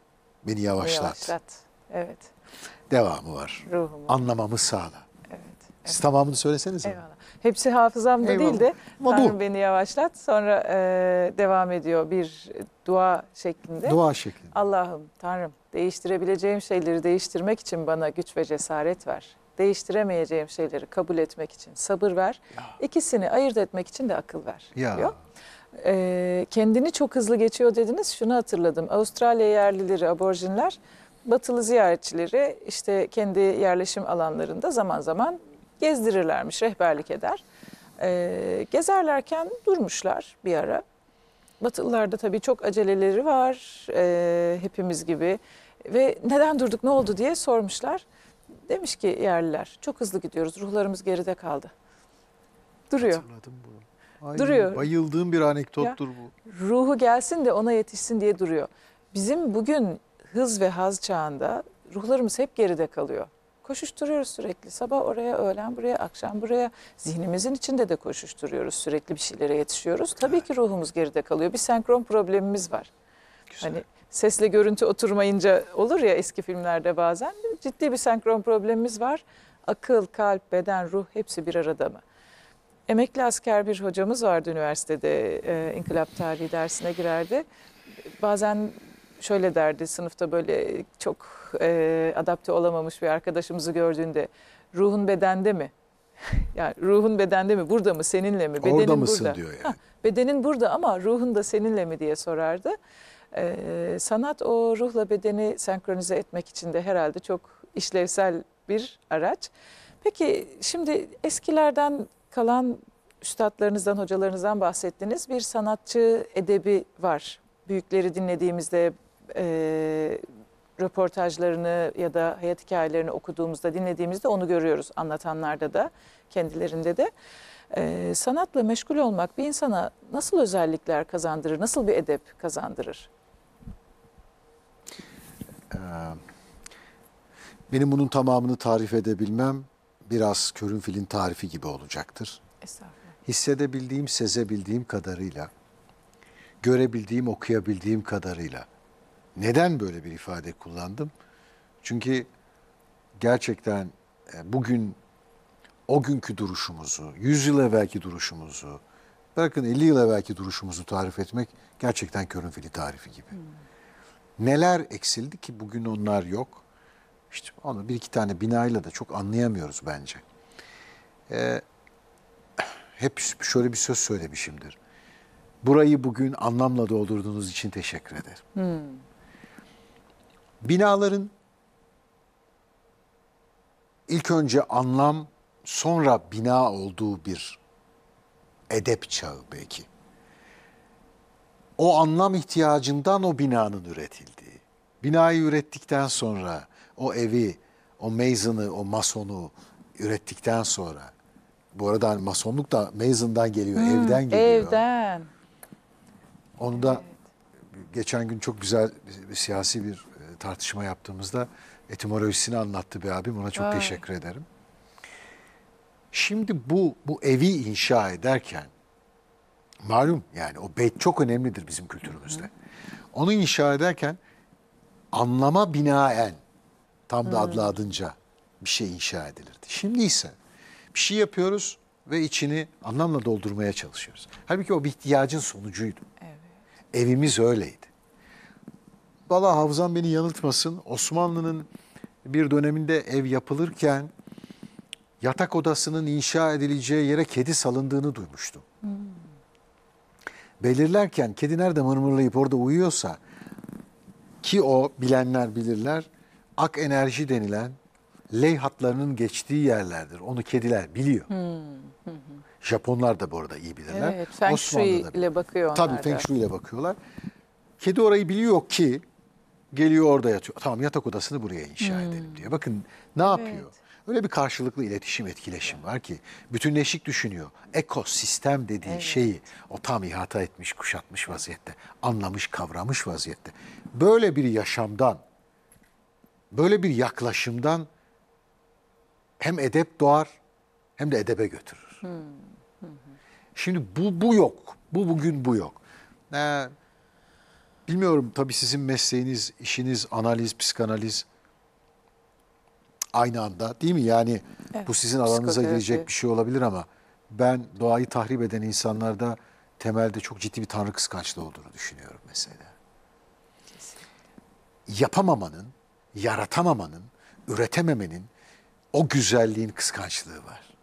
beni yavaşlat. Yavaşlat, evet. Devamı var. Ruhumu. Anlamamı sağla. Evet. evet. Siz tamamını söyleseniz. Eyvallah. Hepsi hafızamda Eyvallah. değil de Ama Tanrım beni yavaşlat. Sonra e, devam ediyor bir dua şeklinde. Dua şeklinde. Allah'ım Tanrım değiştirebileceğim şeyleri değiştirmek için bana güç ve cesaret ver. Değiştiremeyeceğim şeyleri kabul etmek için sabır ver. Ya. İkisini ayırt etmek için de akıl ver ya. diyor. E, kendini çok hızlı geçiyor dediniz. Şunu hatırladım. Avustralya yerlileri, aborjinler batılı ziyaretçileri işte kendi yerleşim alanlarında zaman zaman gezdirirlermiş, rehberlik eder. E, gezerlerken durmuşlar bir ara. Batılılarda tabii çok aceleleri var e, hepimiz gibi ve neden durduk ne oldu diye sormuşlar. Demiş ki yerliler çok hızlı gidiyoruz ruhlarımız geride kaldı. Duruyor. Hatırladım bunu. Ay, duruyor. Bayıldığım bir anekdottur ya, bu. Ruhu gelsin de ona yetişsin diye duruyor. Bizim bugün hız ve haz çağında ruhlarımız hep geride kalıyor. Koşuşturuyoruz sürekli. Sabah oraya, öğlen buraya, akşam buraya. Zihnimizin içinde de koşuşturuyoruz. Sürekli bir şeylere yetişiyoruz. Tabii evet. ki ruhumuz geride kalıyor. Bir senkron problemimiz var. Güzel. Hani sesle görüntü oturmayınca olur ya eski filmlerde bazen. Ciddi bir senkron problemimiz var. Akıl, kalp, beden, ruh hepsi bir arada mı? Emekli asker bir hocamız vardı üniversitede. E, İnkılap Tarihi dersine girerdi. Bazen şöyle derdi sınıfta böyle çok e, adapte olamamış bir arkadaşımızı gördüğünde ruhun bedende mi? [laughs] yani ruhun bedende mi? Burada mı? Seninle mi? Bedenin Orada mısın burada. diyor yani. Ha, bedenin burada ama ruhun da seninle mi diye sorardı. Ee, sanat o ruhla bedeni senkronize etmek için de herhalde çok işlevsel bir araç. Peki şimdi eskilerden kalan üstadlarınızdan, hocalarınızdan bahsettiniz. Bir sanatçı edebi var. Büyükleri dinlediğimizde, e, röportajlarını ya da hayat hikayelerini okuduğumuzda, dinlediğimizde onu görüyoruz anlatanlarda da, kendilerinde de. E, sanatla meşgul olmak bir insana nasıl özellikler kazandırır, nasıl bir edep kazandırır? Ee, benim bunun tamamını tarif edebilmem biraz körün filin tarifi gibi olacaktır. Estağfurullah. Hissedebildiğim, sezebildiğim kadarıyla, görebildiğim, okuyabildiğim kadarıyla neden böyle bir ifade kullandım? Çünkü gerçekten e, bugün o günkü duruşumuzu, 100 yıl evvelki duruşumuzu, bırakın 50 yıl evvelki duruşumuzu tarif etmek gerçekten Körünfili tarifi gibi. Hmm. Neler eksildi ki bugün onlar yok? İşte onu bir iki tane binayla da çok anlayamıyoruz bence. Ee, hep şöyle bir söz söylemişimdir. Burayı bugün anlamla doldurduğunuz için teşekkür ederim. Hmm. Binaların ilk önce anlam, sonra bina olduğu bir edep çağı belki. O anlam ihtiyacından o binanın üretildiği. Binayı ürettikten sonra o evi, o Mason'ı, o masonu ürettikten sonra bu arada hani masonluk da Mason'dan geliyor, hmm, evden geliyor. Evden. Onu da evet. geçen gün çok güzel bir, bir siyasi bir tartışma yaptığımızda etimolojisini anlattı bir abim. Ona çok Ay. teşekkür ederim. Şimdi bu bu evi inşa ederken malum yani o beyt çok önemlidir bizim kültürümüzde. Onu inşa ederken anlama binaen tam da adlı hmm. adınca bir şey inşa edilirdi. Şimdi ise bir şey yapıyoruz ve içini anlamla doldurmaya çalışıyoruz. Halbuki o bir ihtiyacın sonucuydu. Evet. Evimiz öyleydi. Valla hafızam beni yanıltmasın. Osmanlı'nın bir döneminde ev yapılırken yatak odasının inşa edileceği yere kedi salındığını duymuştum. Hmm. Belirlerken kedi nerede mırmırlayıp orada uyuyorsa ki o bilenler bilirler ak enerji denilen ley hatlarının geçtiği yerlerdir. Onu kediler biliyor. Hmm. Japonlar da bu arada iyi bilirler. Evet, Feng Shui ile bakıyor. Tabii Feng Shui ile bakıyorlar. Kedi orayı biliyor ki Geliyor orada yatıyor. Tamam yatak odasını buraya inşa hmm. edelim diyor. Bakın ne evet. yapıyor? Öyle bir karşılıklı iletişim, etkileşim var ki bütünleşik düşünüyor. Ekosistem dediği evet. şeyi o tam ihata etmiş, kuşatmış vaziyette. Anlamış, kavramış vaziyette. Böyle bir yaşamdan, böyle bir yaklaşımdan hem edep doğar hem de edebe götürür. Hmm. Şimdi bu, bu yok. Bu bugün bu yok. Ee, Bilmiyorum tabii sizin mesleğiniz, işiniz, analiz, psikanaliz aynı anda değil mi? Yani evet, bu sizin alanınıza girecek bir şey olabilir ama ben doğayı tahrip eden insanlarda temelde çok ciddi bir tanrı kıskançlığı olduğunu düşünüyorum mesela. Kesinlikle. Yapamamanın, yaratamamanın, üretememenin o güzelliğin kıskançlığı var.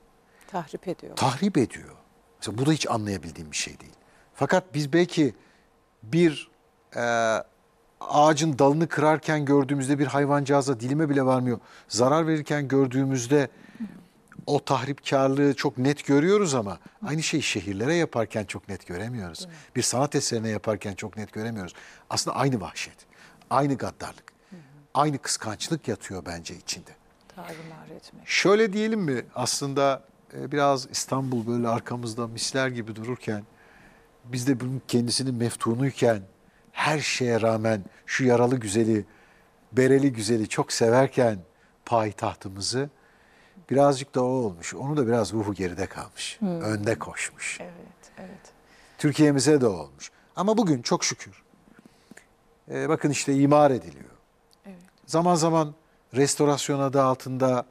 Tahrip ediyor. Tahrip ediyor. Mesela bu da hiç anlayabildiğim bir şey değil. Fakat biz belki bir e, ağacın dalını kırarken gördüğümüzde bir hayvancağıza dilime bile varmıyor. Zarar verirken gördüğümüzde o tahripkarlığı çok net görüyoruz ama aynı şeyi şehirlere yaparken çok net göremiyoruz. Bir sanat eserine yaparken çok net göremiyoruz. Aslında aynı vahşet, aynı gaddarlık, aynı kıskançlık yatıyor bence içinde. Tarumar etmek. Şöyle diyelim mi aslında e, biraz İstanbul böyle arkamızda misler gibi dururken biz de bunun kendisinin meftunuyken her şeye rağmen şu yaralı güzeli, bereli güzeli çok severken payitahtımızı birazcık da o olmuş. Onu da biraz ruhu geride kalmış. Hmm. Önde koşmuş. Evet, evet. Türkiye'mize de olmuş. Ama bugün çok şükür. Ee, bakın işte imar ediliyor. Evet. Zaman zaman restorasyon adı altında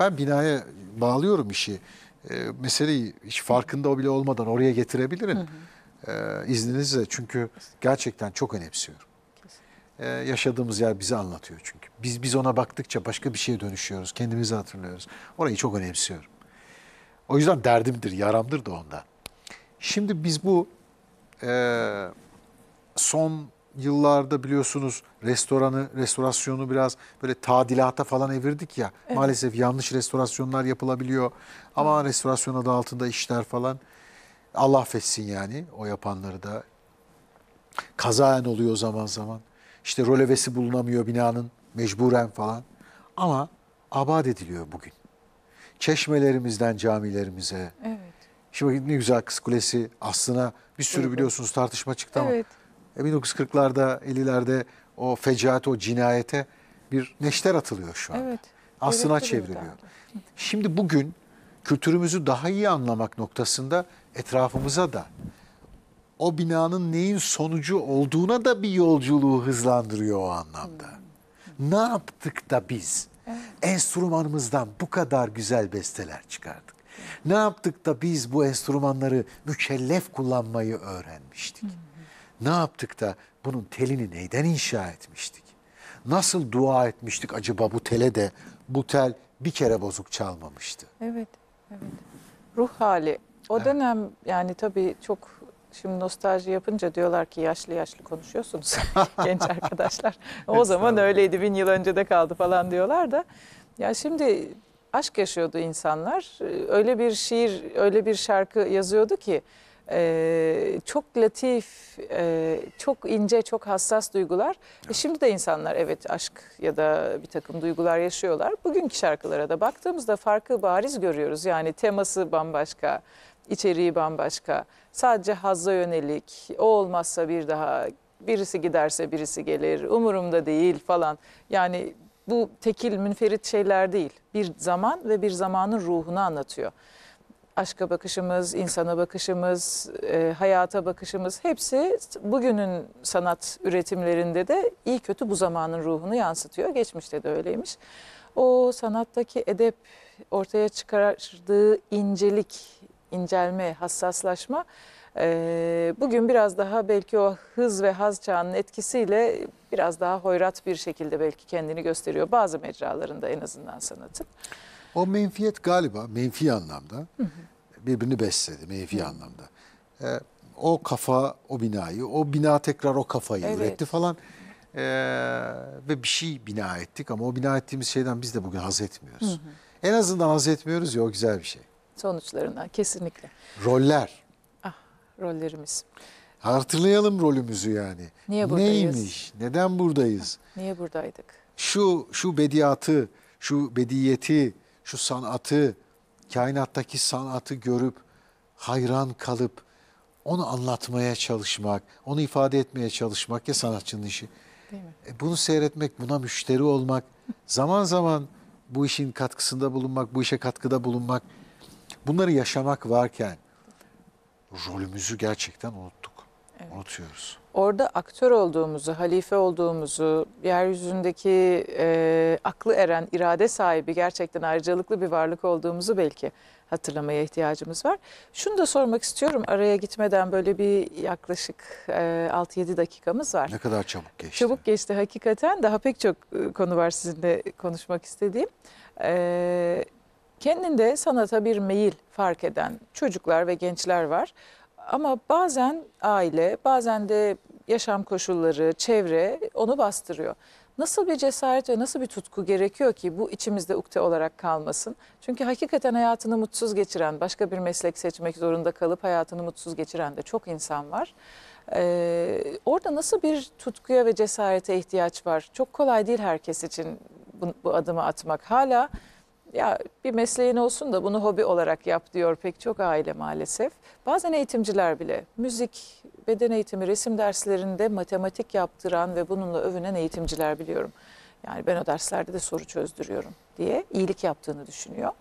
ben binaya bağlıyorum işi. Ee, meseleyi hiç farkında o bile olmadan oraya getirebilirim. Hı hı. Ee, izninizle çünkü gerçekten çok önemsiyorum. Ee, yaşadığımız yer bizi anlatıyor çünkü. Biz biz ona baktıkça başka bir şeye dönüşüyoruz. Kendimizi hatırlıyoruz. Orayı çok önemsiyorum. O yüzden derdimdir, yaramdır da ondan. Şimdi biz bu e, son yıllarda biliyorsunuz restoranı, restorasyonu biraz böyle tadilata falan evirdik ya. Evet. Maalesef yanlış restorasyonlar yapılabiliyor. Ama restorasyon adı altında işler falan. Allah affetsin yani o yapanları da. Kazaen oluyor zaman zaman. İşte rolevesi bulunamıyor binanın mecburen falan. Ama abad ediliyor bugün. Çeşmelerimizden camilerimize. Evet. Şimdi ne güzel kız kulesi aslına bir sürü biliyorsunuz tartışma çıktı ama. Evet. 1940'larda e, 50'lerde o fecaat o cinayete bir neşter atılıyor şu anda. Evet. Aslına çevriliyor. Şimdi bugün kültürümüzü daha iyi anlamak noktasında etrafımıza da o binanın neyin sonucu olduğuna da bir yolculuğu hızlandırıyor o anlamda. Hmm. Ne yaptık da biz evet. enstrümanımızdan bu kadar güzel besteler çıkardık? Ne yaptık da biz bu enstrümanları mükellef kullanmayı öğrenmiştik? Ne yaptık da bunun telini neyden inşa etmiştik? Nasıl dua etmiştik acaba bu tele de bu tel bir kere bozuk çalmamıştı? Evet, evet. Ruh hali o evet. dönem yani tabii çok şimdi nostalji yapınca diyorlar ki yaşlı yaşlı konuşuyorsunuz [laughs] genç [laughs] arkadaşlar. o zaman öyleydi bin yıl önce de kaldı falan diyorlar da. Ya şimdi aşk yaşıyordu insanlar. Öyle bir şiir, öyle bir şarkı yazıyordu ki e, çok latif, e, çok ince, çok hassas duygular. E şimdi de insanlar evet aşk ya da bir takım duygular yaşıyorlar. Bugünkü şarkılara da baktığımızda farkı bariz görüyoruz. Yani teması bambaşka, içeriği bambaşka. Sadece hazza yönelik, o olmazsa bir daha, birisi giderse birisi gelir, umurumda değil falan. Yani bu tekil, münferit şeyler değil. Bir zaman ve bir zamanın ruhunu anlatıyor. Aşka bakışımız, insana bakışımız, e, hayata bakışımız hepsi bugünün sanat üretimlerinde de iyi kötü bu zamanın ruhunu yansıtıyor. Geçmişte de öyleymiş. O sanattaki edep ortaya çıkardığı incelik incelme, hassaslaşma e, bugün biraz daha belki o hız ve haz çağının etkisiyle biraz daha hoyrat bir şekilde belki kendini gösteriyor bazı mecralarında en azından sanatın. O menfiyet galiba menfi anlamda birbirini besledi menfi anlamda. E, o kafa o binayı, o bina tekrar o kafayı evet. üretti falan. E, ve bir şey bina ettik ama o bina ettiğimiz şeyden biz de bugün haz etmiyoruz. En azından haz etmiyoruz ya o güzel bir şey sonuçlarına kesinlikle. Roller. Ah, rollerimiz. Hatırlayalım rolümüzü yani. Niye buradayız? Neymiş? Neden buradayız? Ah, niye buradaydık? Şu şu bediatı, şu bediyeti, şu sanatı, kainattaki sanatı görüp hayran kalıp onu anlatmaya çalışmak, onu ifade etmeye çalışmak ya sanatçının işi. Değil mi? E bunu seyretmek, buna müşteri olmak, zaman zaman bu işin katkısında bulunmak, bu işe katkıda bulunmak Bunları yaşamak varken rolümüzü gerçekten unuttuk. Evet. Unutuyoruz. Orada aktör olduğumuzu, halife olduğumuzu, yeryüzündeki e, aklı eren, irade sahibi, gerçekten ayrıcalıklı bir varlık olduğumuzu belki hatırlamaya ihtiyacımız var. Şunu da sormak istiyorum. Araya gitmeden böyle bir yaklaşık e, 6-7 dakikamız var. Ne kadar çabuk geçti. Çabuk geçti hakikaten. Daha pek çok e, konu var sizinle konuşmak istediğim. E, Kendinde sanata bir meyil fark eden çocuklar ve gençler var. Ama bazen aile, bazen de yaşam koşulları, çevre onu bastırıyor. Nasıl bir cesaret ve nasıl bir tutku gerekiyor ki bu içimizde ukde olarak kalmasın? Çünkü hakikaten hayatını mutsuz geçiren, başka bir meslek seçmek zorunda kalıp hayatını mutsuz geçiren de çok insan var. Ee, orada nasıl bir tutkuya ve cesarete ihtiyaç var? Çok kolay değil herkes için bu, bu adımı atmak. Hala ya bir mesleğin olsun da bunu hobi olarak yap diyor pek çok aile maalesef. Bazen eğitimciler bile müzik, beden eğitimi, resim derslerinde matematik yaptıran ve bununla övünen eğitimciler biliyorum. Yani ben o derslerde de soru çözdürüyorum diye iyilik yaptığını düşünüyor.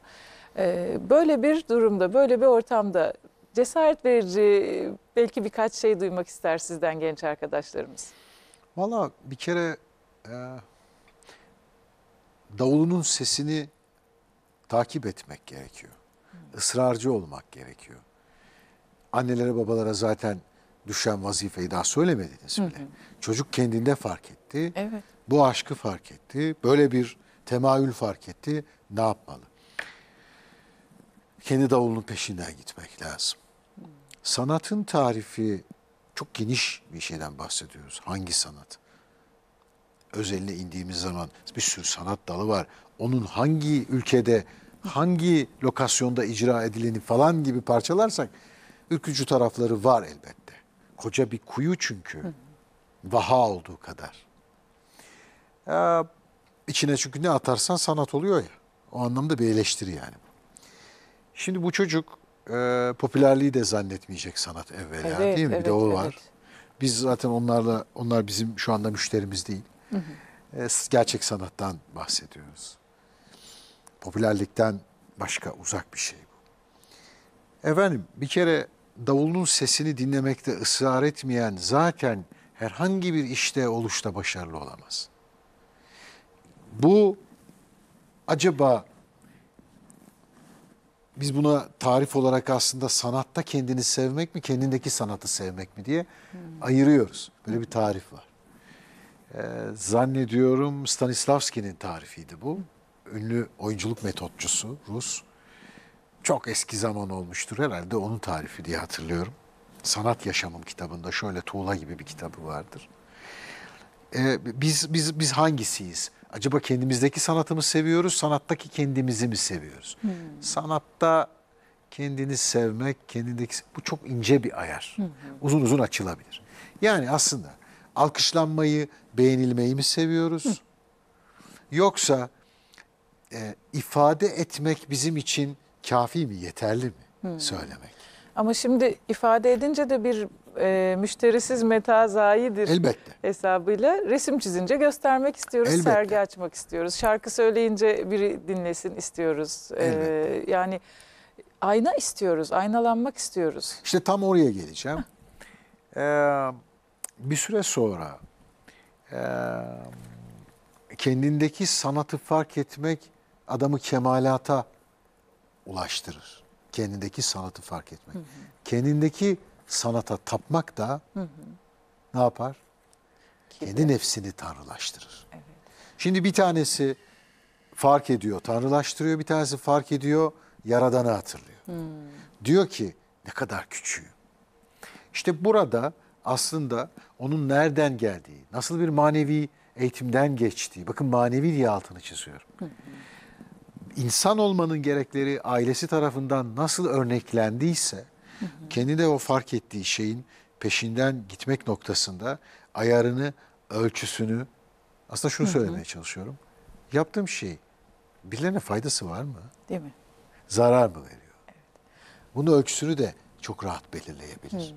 Ee, böyle bir durumda, böyle bir ortamda cesaret verici belki birkaç şey duymak ister sizden genç arkadaşlarımız. Valla bir kere e, davulunun sesini takip etmek gerekiyor. Israrcı olmak gerekiyor. Annelere babalara zaten düşen vazifeyi daha söylemediniz bile. Hı hı. Çocuk kendinde fark etti. Evet. Bu aşkı fark etti. Böyle bir temayül fark etti. Ne yapmalı? Kendi davulunun peşinden gitmek lazım. Sanatın tarifi çok geniş bir şeyden bahsediyoruz. Hangi sanat? Özeline indiğimiz zaman bir sürü sanat dalı var. Onun hangi ülkede hangi lokasyonda icra edileni falan gibi parçalarsak ürkücü tarafları var elbette. Koca bir kuyu çünkü. Vaha olduğu kadar. Ee, içine çünkü ne atarsan sanat oluyor ya. O anlamda bir eleştiri yani. Şimdi bu çocuk e, popülerliği de zannetmeyecek sanat evvel evet, değil mi? Evet, bir de o evet. var. Biz zaten onlarla onlar bizim şu anda müşterimiz değil. Hı hı. E, gerçek sanattan bahsediyoruz popülerlikten başka uzak bir şey bu. Efendim bir kere davulun sesini dinlemekte ısrar etmeyen zaten herhangi bir işte oluşta başarılı olamaz. Bu acaba biz buna tarif olarak aslında sanatta kendini sevmek mi, kendindeki sanatı sevmek mi diye hmm. ayırıyoruz. Böyle bir tarif var. Ee, zannediyorum Stanislavski'nin tarifiydi bu ünlü oyunculuk metotçusu Rus. Çok eski zaman olmuştur herhalde onun tarifi diye hatırlıyorum. Sanat Yaşamım kitabında şöyle tuğla gibi bir kitabı vardır. Ee, biz biz biz hangisiyiz? Acaba kendimizdeki sanatımı seviyoruz, sanattaki kendimizi mi seviyoruz? Hmm. Sanatta kendini sevmek, kendindeki bu çok ince bir ayar. Hı Uzun uzun açılabilir. Yani aslında alkışlanmayı, beğenilmeyi mi seviyoruz? Hı. Yoksa e, ifade etmek bizim için kafi mi, yeterli mi hmm. söylemek? Ama şimdi ifade edince de bir e, müşterisiz meta zayidir Elbette. hesabıyla resim çizince göstermek istiyoruz, Elbette. sergi açmak istiyoruz. Şarkı söyleyince biri dinlesin istiyoruz. E, yani ayna istiyoruz, aynalanmak istiyoruz. İşte tam oraya geleceğim. ee, bir süre sonra e, kendindeki sanatı fark etmek adamı kemalata ulaştırır. Kendindeki sanatı fark etmek. Hı hı. Kendindeki sanata tapmak da hı hı. ne yapar? Kibir. Kendi nefsini tanrılaştırır. Evet. Şimdi bir tanesi fark ediyor, tanrılaştırıyor. Bir tanesi fark ediyor, Yaradan'ı hatırlıyor. Hmm. Diyor ki ne kadar küçüğüm. İşte burada aslında onun nereden geldiği, nasıl bir manevi eğitimden geçtiği, bakın manevi diye altını çiziyorum. Hmm insan olmanın gerekleri ailesi tarafından nasıl örneklendiyse kendi de o fark ettiği şeyin peşinden gitmek noktasında ayarını, ölçüsünü aslında şunu söylemeye çalışıyorum. Yaptığım şey birilerine faydası var mı? Değil mi? Zarar mı veriyor? Evet. Bunu ölçüsünü de çok rahat belirleyebilir.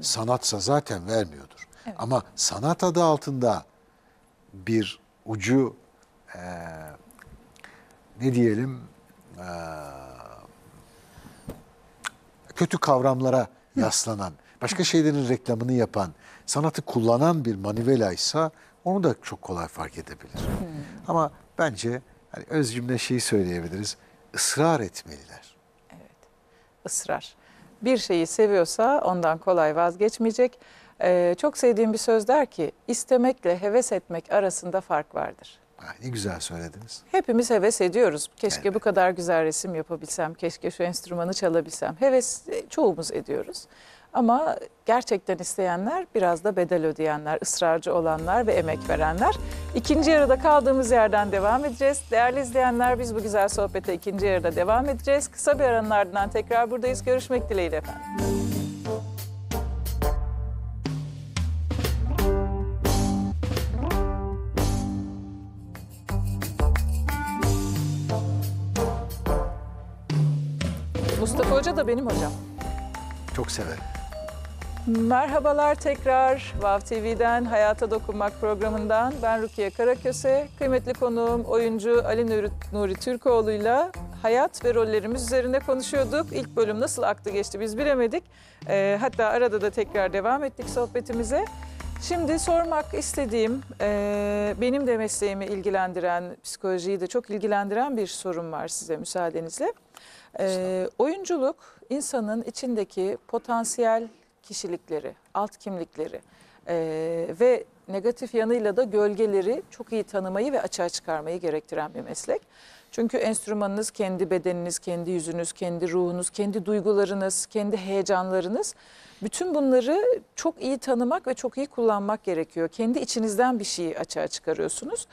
Sanatsa zaten vermiyordur. Evet. Ama sanat adı altında bir ucu e, ne diyelim kötü kavramlara yaslanan, başka şeylerin reklamını yapan, sanatı kullanan bir manivela ise onu da çok kolay fark edebilir. Hmm. Ama bence hani öz cümle şeyi söyleyebiliriz. Israr etmeliler. Evet. ısrar. Bir şeyi seviyorsa ondan kolay vazgeçmeyecek. Ee, çok sevdiğim bir söz der ki, istemekle heves etmek arasında fark vardır ne güzel söylediniz. Hepimiz heves ediyoruz. Keşke evet. bu kadar güzel resim yapabilsem, keşke şu enstrümanı çalabilsem. Heves e, çoğumuz ediyoruz. Ama gerçekten isteyenler biraz da bedel ödeyenler, ısrarcı olanlar ve emek verenler. İkinci yarıda kaldığımız yerden devam edeceğiz. Değerli izleyenler biz bu güzel sohbete ikinci yarıda devam edeceğiz. Kısa bir aranın ardından tekrar buradayız. Görüşmek dileğiyle efendim. Mustafa Hoca da benim hocam. Çok severim. Merhabalar tekrar Vav TV'den Hayata Dokunmak programından ben Rukiye Karaköse. Kıymetli konuğum oyuncu Ali Nuri, Nuri Türkoğlu'yla hayat ve rollerimiz üzerinde konuşuyorduk. İlk bölüm nasıl aktı geçti biz bilemedik. E, hatta arada da tekrar devam ettik sohbetimize. Şimdi sormak istediğim, e, benim de mesleğimi ilgilendiren, psikolojiyi de çok ilgilendiren bir sorum var size müsaadenizle. E, oyunculuk insanın içindeki potansiyel kişilikleri, alt kimlikleri e, ve negatif yanıyla da gölgeleri çok iyi tanımayı ve açığa çıkarmayı gerektiren bir meslek. Çünkü enstrümanınız kendi bedeniniz, kendi yüzünüz, kendi ruhunuz, kendi duygularınız, kendi heyecanlarınız. Bütün bunları çok iyi tanımak ve çok iyi kullanmak gerekiyor. Kendi içinizden bir şeyi açığa çıkarıyorsunuz.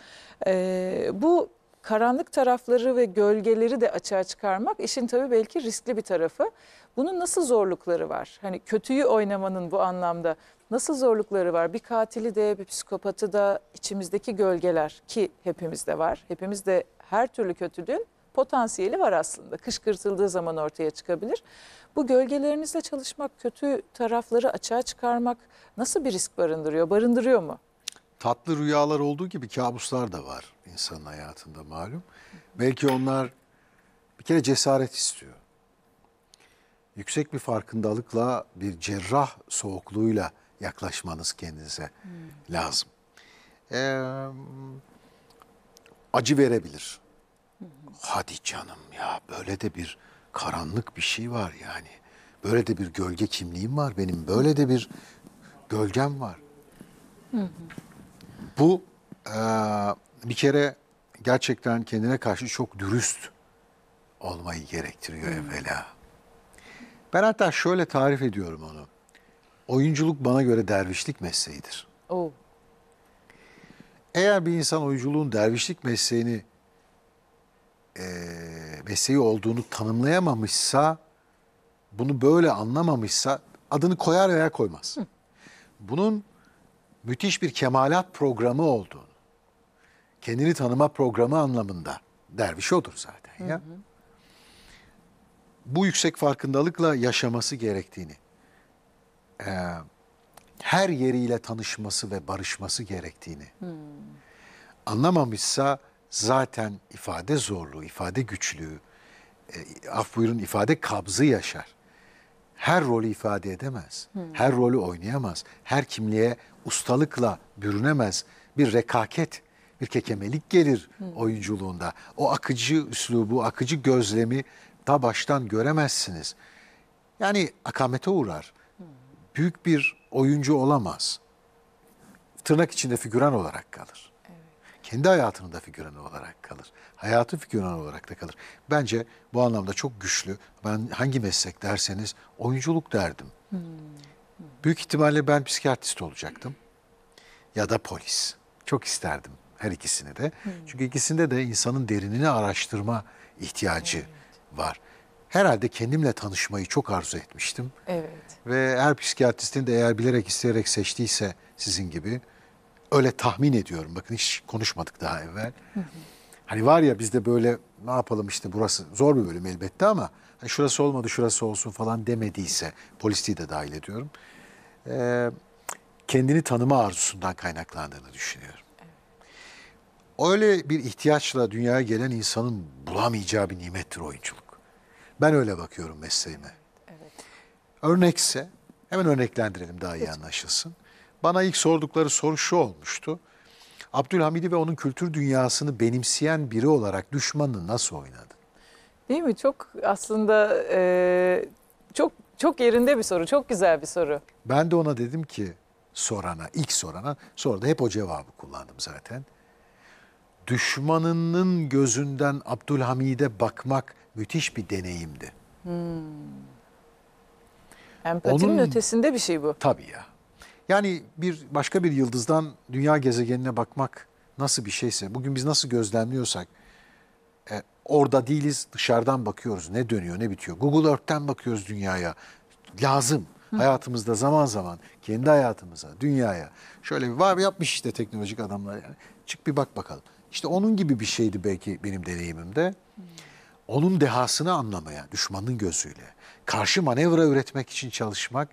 Ee, bu karanlık tarafları ve gölgeleri de açığa çıkarmak işin tabii belki riskli bir tarafı. Bunun nasıl zorlukları var? Hani kötüyü oynamanın bu anlamda nasıl zorlukları var? Bir katili de, bir psikopatı da içimizdeki gölgeler ki hepimizde var. Hepimizde her türlü kötülüğün potansiyeli var aslında. Kışkırtıldığı zaman ortaya çıkabilir. Bu gölgelerinizle çalışmak, kötü tarafları açığa çıkarmak nasıl bir risk barındırıyor? Barındırıyor mu? tatlı rüyalar olduğu gibi kabuslar da var insanın hayatında malum. Belki onlar bir kere cesaret istiyor. Yüksek bir farkındalıkla, bir cerrah soğukluğuyla yaklaşmanız kendinize hmm. lazım. Ee, acı verebilir. Hmm. Hadi canım ya böyle de bir karanlık bir şey var yani. Böyle de bir gölge kimliğim var benim. Böyle de bir gölgem var. hmm. Bu e, bir kere gerçekten kendine karşı çok dürüst olmayı gerektiriyor hmm. evvela. Ben hatta şöyle tarif ediyorum onu. Oyunculuk bana göre dervişlik mesleğidir. Oh. Eğer bir insan oyunculuğun dervişlik mesleğini e, mesleği olduğunu tanımlayamamışsa, bunu böyle anlamamışsa adını koyar veya koymaz. Hı. Bunun müthiş bir kemalat programı olduğunu, kendini tanıma programı anlamında derviş odur zaten ya. Hı hı. Bu yüksek farkındalıkla yaşaması gerektiğini, e, her yeriyle tanışması ve barışması gerektiğini hı. anlamamışsa zaten ifade zorluğu, ifade güçlüğü, e, af buyurun ifade kabzı yaşar her rolü ifade edemez. Hmm. Her rolü oynayamaz. Her kimliğe ustalıkla bürünemez. Bir rekaket, bir kekemelik gelir hmm. oyunculuğunda. O akıcı üslubu, akıcı gözlemi ta baştan göremezsiniz. Yani akamete uğrar. Büyük bir oyuncu olamaz. Tırnak içinde figüran olarak kalır kendi da figüran olarak kalır. Hayatı figüran olarak da kalır. Bence bu anlamda çok güçlü. Ben hangi meslek derseniz oyunculuk derdim. Hmm. Büyük ihtimalle ben psikiyatrist olacaktım. Ya da polis. Çok isterdim her ikisini de. Hmm. Çünkü ikisinde de insanın derinini araştırma ihtiyacı evet. var. Herhalde kendimle tanışmayı çok arzu etmiştim. Evet. Ve her psikiyatristin de eğer bilerek isteyerek seçtiyse sizin gibi Öyle tahmin ediyorum. Bakın hiç konuşmadık daha evvel. Hani var ya bizde böyle ne yapalım işte burası zor bir bölüm elbette ama hani şurası olmadı şurası olsun falan demediyse polisi de dahil ediyorum. Ee, kendini tanıma arzusundan kaynaklandığını düşünüyorum. Evet. Öyle bir ihtiyaçla dünyaya gelen insanın bulamayacağı bir nimettir oyunculuk. Ben öyle bakıyorum mesleğime. Evet. Örnekse hemen örneklendirelim daha iyi anlaşılsın. Bana ilk sordukları soru şu olmuştu. Abdülhamid'i ve onun kültür dünyasını benimseyen biri olarak düşmanını nasıl oynadın? Değil mi? Çok aslında e, çok çok yerinde bir soru, çok güzel bir soru. Ben de ona dedim ki sorana, ilk sorana, sonra da hep o cevabı kullandım zaten. Düşmanının gözünden Abdülhamid'e bakmak müthiş bir deneyimdi. Hmm. Empatinin Onun, ötesinde bir şey bu. Tabii ya. Yani bir başka bir yıldızdan dünya gezegenine bakmak nasıl bir şeyse, bugün biz nasıl gözlemliyorsak, e, orada değiliz, dışarıdan bakıyoruz. Ne dönüyor, ne bitiyor. Google Earth'ten bakıyoruz dünyaya. Lazım. Hayatımızda zaman zaman kendi hayatımıza, dünyaya. Şöyle bir var yapmış işte teknolojik adamlar. Yani. Çık bir bak bakalım. İşte onun gibi bir şeydi belki benim deneyimimde. Onun dehasını anlamaya, düşmanın gözüyle. Karşı manevra üretmek için çalışmak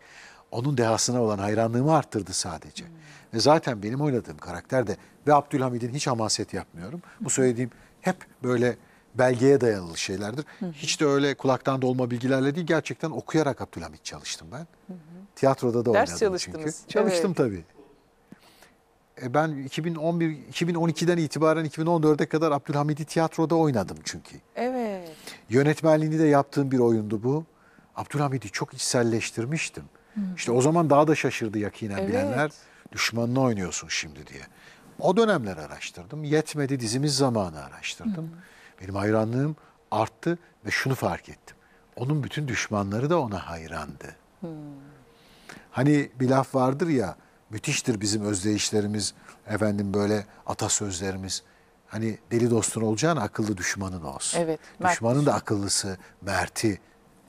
onun dehasına olan hayranlığımı arttırdı sadece. Hmm. Ve zaten benim oynadığım karakter de ve Abdülhamid'in hiç hamaset yapmıyorum. Bu söylediğim hep böyle belgeye dayalı şeylerdir. Hiç de öyle kulaktan dolma bilgilerle değil gerçekten okuyarak Abdülhamit çalıştım ben. Hı Tiyatroda da Ders oynadım çalıştınız. çünkü. Çalıştım evet. tabii. E ben 2011 2012'den itibaren 2014'e kadar Abdülhamid'i tiyatroda oynadım çünkü. Evet. Yönetmenliğini de yaptığım bir oyundu bu. Abdülhamid'i çok içselleştirmiştim. Hmm. İşte o zaman daha da şaşırdı yakinen evet. bilenler. Düşmanına oynuyorsun şimdi diye. O dönemler araştırdım. Yetmedi dizimiz zamanı araştırdım. Hmm. Benim hayranlığım arttı ve şunu fark ettim. Onun bütün düşmanları da ona hayrandı. Hmm. Hani bir laf vardır ya müthiştir bizim özdeyişlerimiz, efendim böyle atasözlerimiz. Hani deli dostun olacağına akıllı düşmanın olsun. Evet. Mert Düşmanın da akıllısı, merti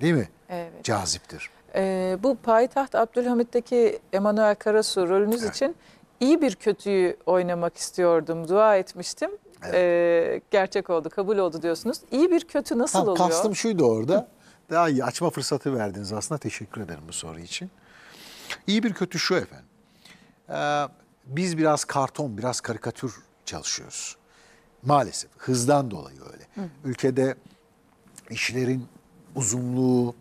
değil mi? Evet. Caziptir. Ee, bu payitaht Abdülhamit'teki Emanuel Karasu rolünüz evet. için iyi bir kötüyü oynamak istiyordum. Dua etmiştim. Evet. Ee, gerçek oldu, kabul oldu diyorsunuz. İyi bir kötü nasıl ha, oluyor? Kastım şuydu orada. Daha iyi açma fırsatı verdiniz aslında. Teşekkür ederim bu soru için. İyi bir kötü şu efendim. Ee, biz biraz karton, biraz karikatür çalışıyoruz. Maalesef hızdan dolayı öyle. Hı. Ülkede işlerin uzunluğu,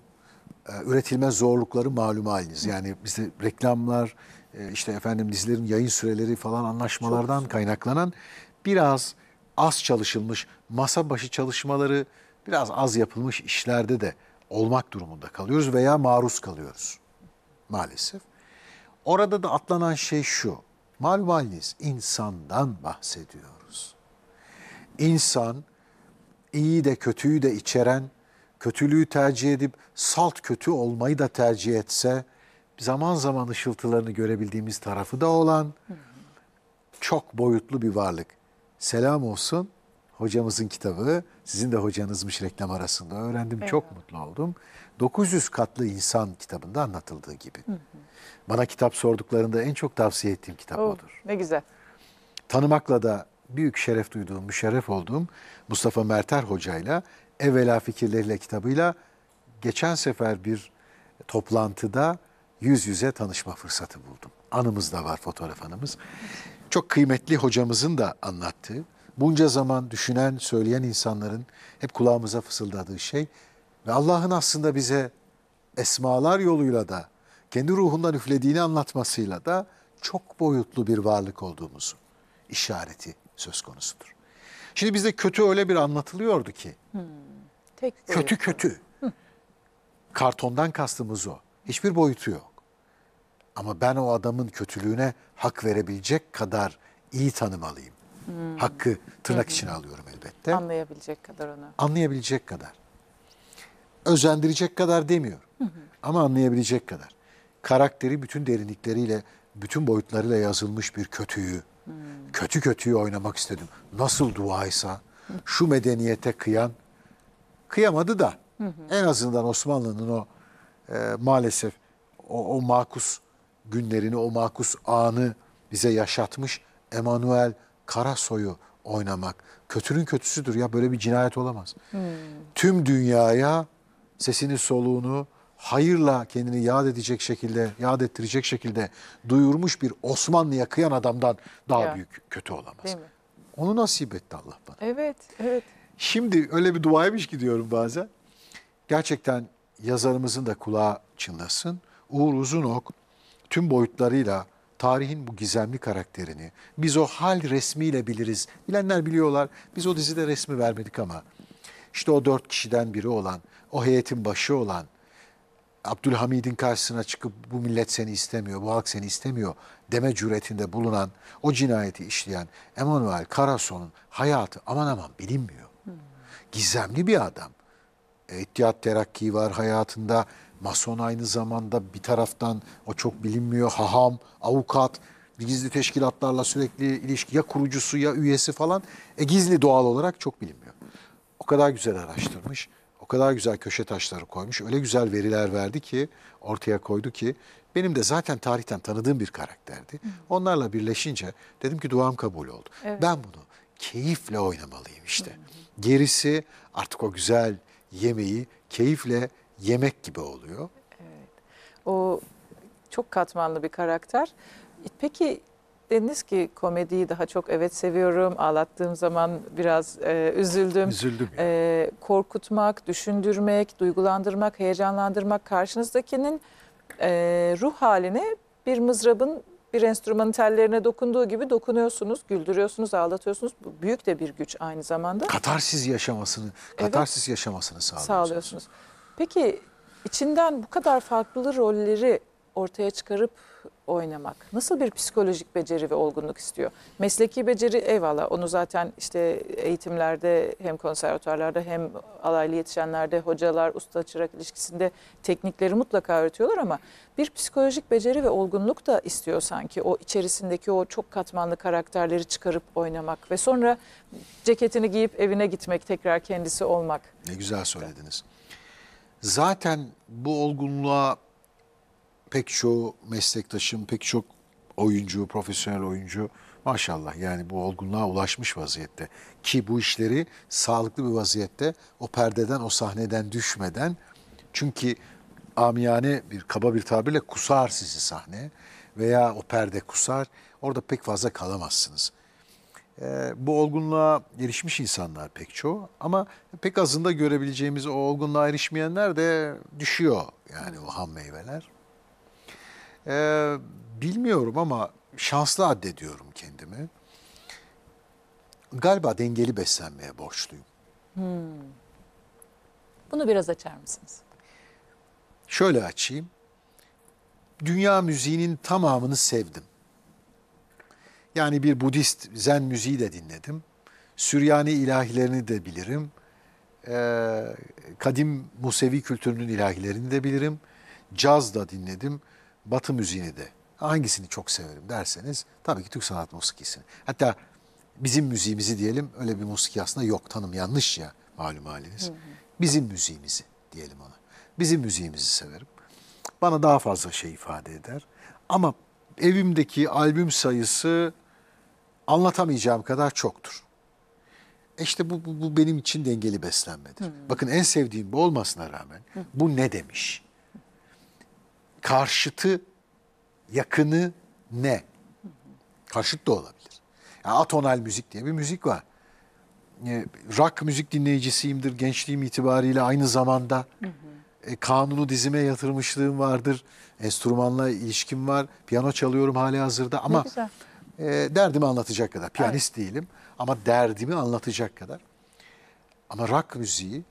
e, üretilme zorlukları malum haliniz. Yani bizde reklamlar, e, işte efendim dizilerin yayın süreleri falan anlaşmalardan kaynaklanan biraz az çalışılmış, masa başı çalışmaları biraz az yapılmış işlerde de olmak durumunda kalıyoruz veya maruz kalıyoruz maalesef. Orada da atlanan şey şu, malum haliniz insandan bahsediyoruz. İnsan iyi de kötüyü de içeren kötülüğü tercih edip salt kötü olmayı da tercih etse zaman zaman ışıltılarını görebildiğimiz tarafı da olan çok boyutlu bir varlık. Selam olsun hocamızın kitabı sizin de hocanızmış reklam arasında öğrendim evet. çok mutlu oldum. 900 katlı insan kitabında anlatıldığı gibi. Bana kitap sorduklarında en çok tavsiye ettiğim kitap oh, odur. Ne güzel. Tanımakla da büyük şeref duyduğum, müşerref olduğum Mustafa Merter hocayla Evvela Fikirleriyle kitabıyla geçen sefer bir toplantıda yüz yüze tanışma fırsatı buldum. Anımız da var fotoğraf anımız. Çok kıymetli hocamızın da anlattığı, bunca zaman düşünen, söyleyen insanların hep kulağımıza fısıldadığı şey ve Allah'ın aslında bize esmalar yoluyla da kendi ruhundan üflediğini anlatmasıyla da çok boyutlu bir varlık olduğumuzu işareti söz konusudur. Şimdi bizde kötü öyle bir anlatılıyordu ki. Hmm, tek boyutlu. kötü kötü. Kartondan kastımız o. Hiçbir boyutu yok. Ama ben o adamın kötülüğüne hak verebilecek kadar iyi tanımalıyım. Hmm. Hakkı tırnak hmm. içine alıyorum elbette. Anlayabilecek kadar onu. Anlayabilecek kadar. Özendirecek kadar demiyorum. Hmm. Ama anlayabilecek kadar. Karakteri bütün derinlikleriyle, bütün boyutlarıyla yazılmış bir kötüyü Kötü kötüyü oynamak istedim. Nasıl duaysa şu medeniyete kıyan kıyamadı da hı hı. en azından Osmanlı'nın o e, maalesef o, o makus günlerini, o makus anı bize yaşatmış Emanuel Karasoy'u oynamak. Kötünün kötüsüdür ya böyle bir cinayet olamaz. Hmm. Tüm dünyaya sesini soluğunu, hayırla kendini yad edecek şekilde, yad ettirecek şekilde duyurmuş bir Osmanlı'ya kıyan adamdan daha ya. büyük kötü olamaz. Onu nasip etti Allah bana. Evet, evet. Şimdi öyle bir duaymış gidiyorum bazen. Gerçekten yazarımızın da kulağı çınlasın. Uğur Uzunok tüm boyutlarıyla tarihin bu gizemli karakterini biz o hal resmiyle biliriz. Bilenler biliyorlar biz o dizide resmi vermedik ama işte o dört kişiden biri olan, o heyetin başı olan, Abdülhamid'in karşısına çıkıp bu millet seni istemiyor, bu halk seni istemiyor deme cüretinde bulunan, o cinayeti işleyen Emanuel Karason'un hayatı aman aman bilinmiyor. Gizemli bir adam. E, İttihat Terakki var hayatında, mason aynı zamanda bir taraftan o çok bilinmiyor, haham, avukat, gizli teşkilatlarla sürekli ilişki ya kurucusu ya üyesi falan. E, gizli doğal olarak çok bilinmiyor. O kadar güzel araştırmış kadar güzel köşe taşları koymuş. Öyle güzel veriler verdi ki ortaya koydu ki benim de zaten tarihten tanıdığım bir karakterdi. Hı. Onlarla birleşince dedim ki duam kabul oldu. Evet. Ben bunu keyifle oynamalıyım işte. Hı. Gerisi artık o güzel yemeği keyifle yemek gibi oluyor. Evet. O çok katmanlı bir karakter. Peki dediniz ki komediyi daha çok evet seviyorum. Ağlattığım zaman biraz e, üzüldüm. Üzüldüm. E, korkutmak, düşündürmek, duygulandırmak, heyecanlandırmak karşınızdakinin e, ruh haline bir mızrabın bir enstrümanın tellerine dokunduğu gibi dokunuyorsunuz, güldürüyorsunuz, ağlatıyorsunuz. Bu büyük de bir güç aynı zamanda. Katarsiz yaşamasını, katarsiz evet, yaşamasını sağlıyorsunuz. sağlıyorsunuz. Peki içinden bu kadar farklı rolleri ortaya çıkarıp oynamak nasıl bir psikolojik beceri ve olgunluk istiyor? Mesleki beceri eyvallah onu zaten işte eğitimlerde hem konservatuarlarda hem alaylı yetişenlerde hocalar usta çırak ilişkisinde teknikleri mutlaka öğretiyorlar ama bir psikolojik beceri ve olgunluk da istiyor sanki o içerisindeki o çok katmanlı karakterleri çıkarıp oynamak ve sonra ceketini giyip evine gitmek tekrar kendisi olmak. Ne güzel söylediniz. Zaten bu olgunluğa pek çoğu meslektaşım, pek çok oyuncu, profesyonel oyuncu maşallah yani bu olgunluğa ulaşmış vaziyette. Ki bu işleri sağlıklı bir vaziyette o perdeden, o sahneden düşmeden çünkü amiyane bir kaba bir tabirle kusar sizi sahne veya o perde kusar. Orada pek fazla kalamazsınız. Ee, bu olgunluğa erişmiş insanlar pek çoğu ama pek azında görebileceğimiz o olgunluğa erişmeyenler de düşüyor yani o ham meyveler. Ee, bilmiyorum ama şanslı addediyorum kendimi. Galiba dengeli beslenmeye borçluyum. Hmm. Bunu biraz açar mısınız? Şöyle açayım. Dünya müziğinin tamamını sevdim. Yani bir Budist zen müziği de dinledim. Süryani ilahilerini de bilirim. Ee, kadim Musevi kültürünün ilahilerini de bilirim. Caz da dinledim. Batı müziğini de hangisini çok severim derseniz tabii ki Türk sanat musikisini. Hatta bizim müziğimizi diyelim öyle bir musiki aslında yok tanım yanlış ya malum haliniz. Bizim müziğimizi diyelim ona. Bizim müziğimizi severim. Bana daha fazla şey ifade eder. Ama evimdeki albüm sayısı anlatamayacağım kadar çoktur. E işte bu, bu, bu benim için dengeli beslenmedir. Hı. Bakın en sevdiğim bu olmasına rağmen hı. bu ne demiş? karşıtı, yakını ne? Karşıt da olabilir. Yani atonal müzik diye bir müzik var. E, rock müzik dinleyicisiyimdir gençliğim itibariyle aynı zamanda. E, kanunu dizime yatırmışlığım vardır. Enstrümanla ilişkim var. Piyano çalıyorum hali hazırda ama e, derdimi anlatacak kadar. Piyanist evet. değilim ama derdimi anlatacak kadar. Ama rock müziği,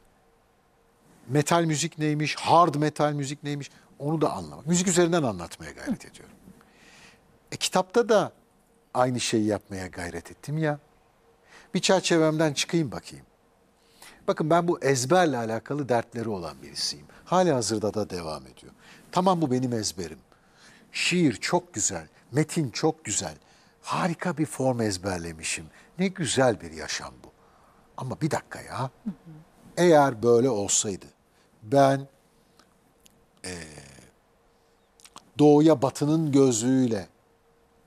metal müzik neymiş, hard metal müzik neymiş onu da anlamak. Müzik üzerinden anlatmaya gayret ediyorum. E, kitapta da aynı şeyi yapmaya gayret ettim ya. Bir çerçevemden çıkayım bakayım. Bakın ben bu ezberle alakalı dertleri olan birisiyim. Hali hazırda da devam ediyor. Tamam bu benim ezberim. Şiir çok güzel, metin çok güzel. Harika bir form ezberlemişim. Ne güzel bir yaşam bu. Ama bir dakika ya. Eğer böyle olsaydı ben... Ee, doğuya batının gözlüğüyle,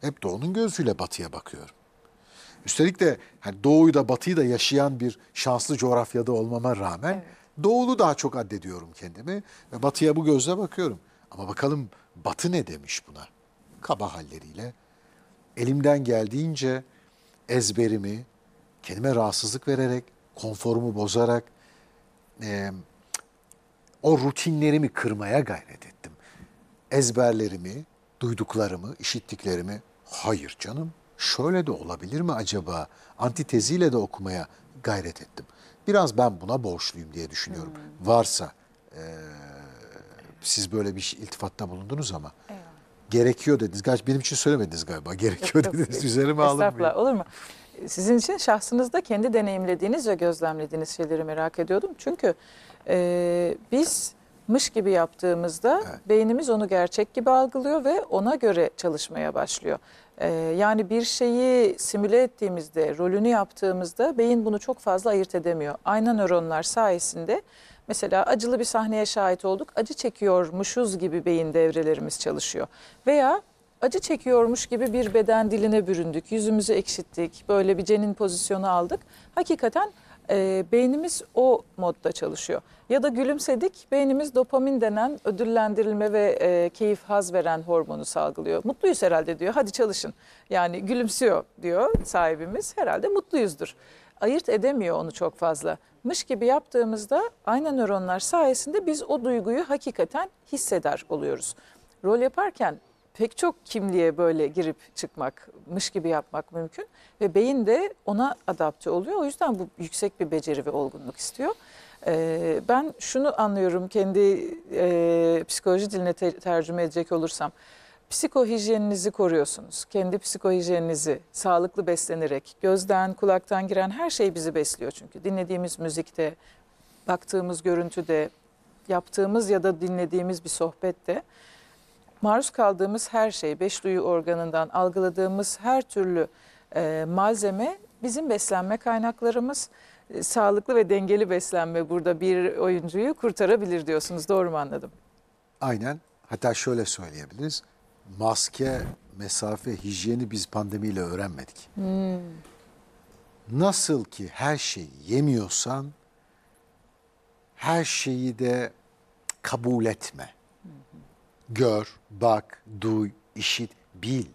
hep doğunun gözlüğüyle batıya bakıyorum. Üstelik de hani doğuyu da batıyı da yaşayan bir şanslı coğrafyada olmama rağmen evet. doğulu daha çok addediyorum kendimi ve batıya bu gözle bakıyorum. Ama bakalım batı ne demiş buna? Kaba halleriyle elimden geldiğince ezberimi kendime rahatsızlık vererek, konforumu bozarak e, o rutinlerimi kırmaya gayret ettim ezberlerimi, duyduklarımı, işittiklerimi hayır canım şöyle de olabilir mi acaba antiteziyle de okumaya gayret ettim. Biraz ben buna borçluyum diye düşünüyorum. Hmm. Varsa e, siz böyle bir şey, iltifatta bulundunuz ama evet. gerekiyor dediniz. Gerçi benim için söylemediniz galiba. Gerekiyor yok, dediniz. Yok. Üzerime alınmıyor. Olur mu? Sizin için şahsınızda kendi deneyimlediğiniz ve gözlemlediğiniz şeyleri merak ediyordum. Çünkü e, biz mış gibi yaptığımızda evet. beynimiz onu gerçek gibi algılıyor ve ona göre çalışmaya başlıyor. Ee, yani bir şeyi simüle ettiğimizde, rolünü yaptığımızda beyin bunu çok fazla ayırt edemiyor. Ayna nöronlar sayesinde mesela acılı bir sahneye şahit olduk, acı çekiyormuşuz gibi beyin devrelerimiz çalışıyor. Veya acı çekiyormuş gibi bir beden diline büründük, yüzümüzü ekşittik, böyle bir cenin pozisyonu aldık. Hakikaten e, beynimiz o modda çalışıyor. Ya da gülümsedik, beynimiz dopamin denen ödüllendirilme ve e, keyif haz veren hormonu salgılıyor. Mutluyuz herhalde diyor, hadi çalışın. Yani gülümsüyor diyor sahibimiz, herhalde mutluyuzdur. Ayırt edemiyor onu çok fazla. Mış gibi yaptığımızda aynı nöronlar sayesinde biz o duyguyu hakikaten hisseder oluyoruz. Rol yaparken pek çok kimliğe böyle girip çıkmak, çıkmakmış gibi yapmak mümkün ve beyin de ona adapte oluyor. O yüzden bu yüksek bir beceri ve olgunluk istiyor. E, ben şunu anlıyorum kendi e, psikoloji diline te tercüme edecek olursam. Psikohijyeninizi koruyorsunuz. Kendi psikohijyeninizi sağlıklı beslenerek gözden kulaktan giren her şey bizi besliyor çünkü. Dinlediğimiz müzikte, baktığımız görüntüde, yaptığımız ya da dinlediğimiz bir sohbette maruz kaldığımız her şey, beş duyu organından algıladığımız her türlü e, malzeme bizim beslenme kaynaklarımız. E, sağlıklı ve dengeli beslenme burada bir oyuncuyu kurtarabilir diyorsunuz. Doğru mu anladım? Aynen. Hatta şöyle söyleyebiliriz. Maske, mesafe, hijyeni biz pandemiyle öğrenmedik. Hmm. Nasıl ki her şeyi yemiyorsan her şeyi de kabul etme. Hmm. Gör, bak, duy, işit, bil.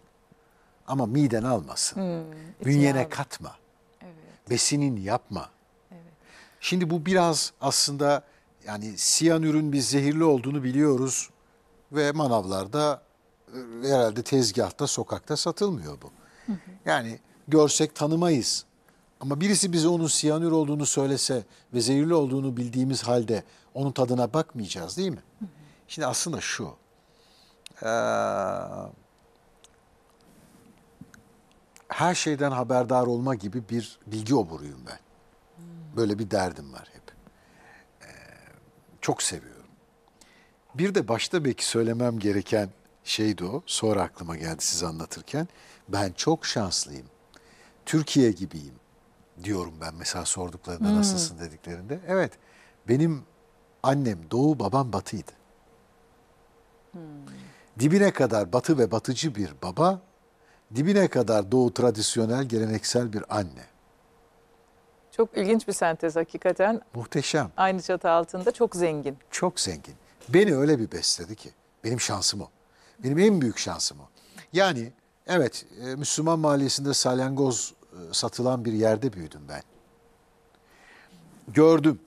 Ama miden almasın. Hmm, Bünyene katma. Evet. Besinin yapma. Şimdi bu biraz aslında yani siyanürün bir zehirli olduğunu biliyoruz ve manavlarda e, herhalde tezgahta, sokakta satılmıyor bu. Hı hı. Yani görsek tanımayız. Ama birisi bize onun siyanür olduğunu söylese ve zehirli olduğunu bildiğimiz halde onun tadına bakmayacağız değil mi? Hı hı. Şimdi aslında şu. Ee, her şeyden haberdar olma gibi bir bilgi oburuyum ben. Böyle bir derdim var hep. Ee, çok seviyorum. Bir de başta belki söylemem gereken şeydi o. Sonra aklıma geldi siz anlatırken. Ben çok şanslıyım. Türkiye gibiyim diyorum ben mesela sorduklarında hmm. nasılsın dediklerinde. Evet benim annem doğu babam batıydı. Hmm. Dibine kadar batı ve batıcı bir baba, dibine kadar doğu tradisyonel geleneksel bir anne. Çok ilginç bir sentez hakikaten. Muhteşem. Aynı çatı altında çok zengin. Çok zengin. Beni öyle bir besledi ki. Benim şansım o. Benim en büyük şansım o. Yani evet e, Müslüman mahallesinde salyangoz e, satılan bir yerde büyüdüm ben. Gördüm.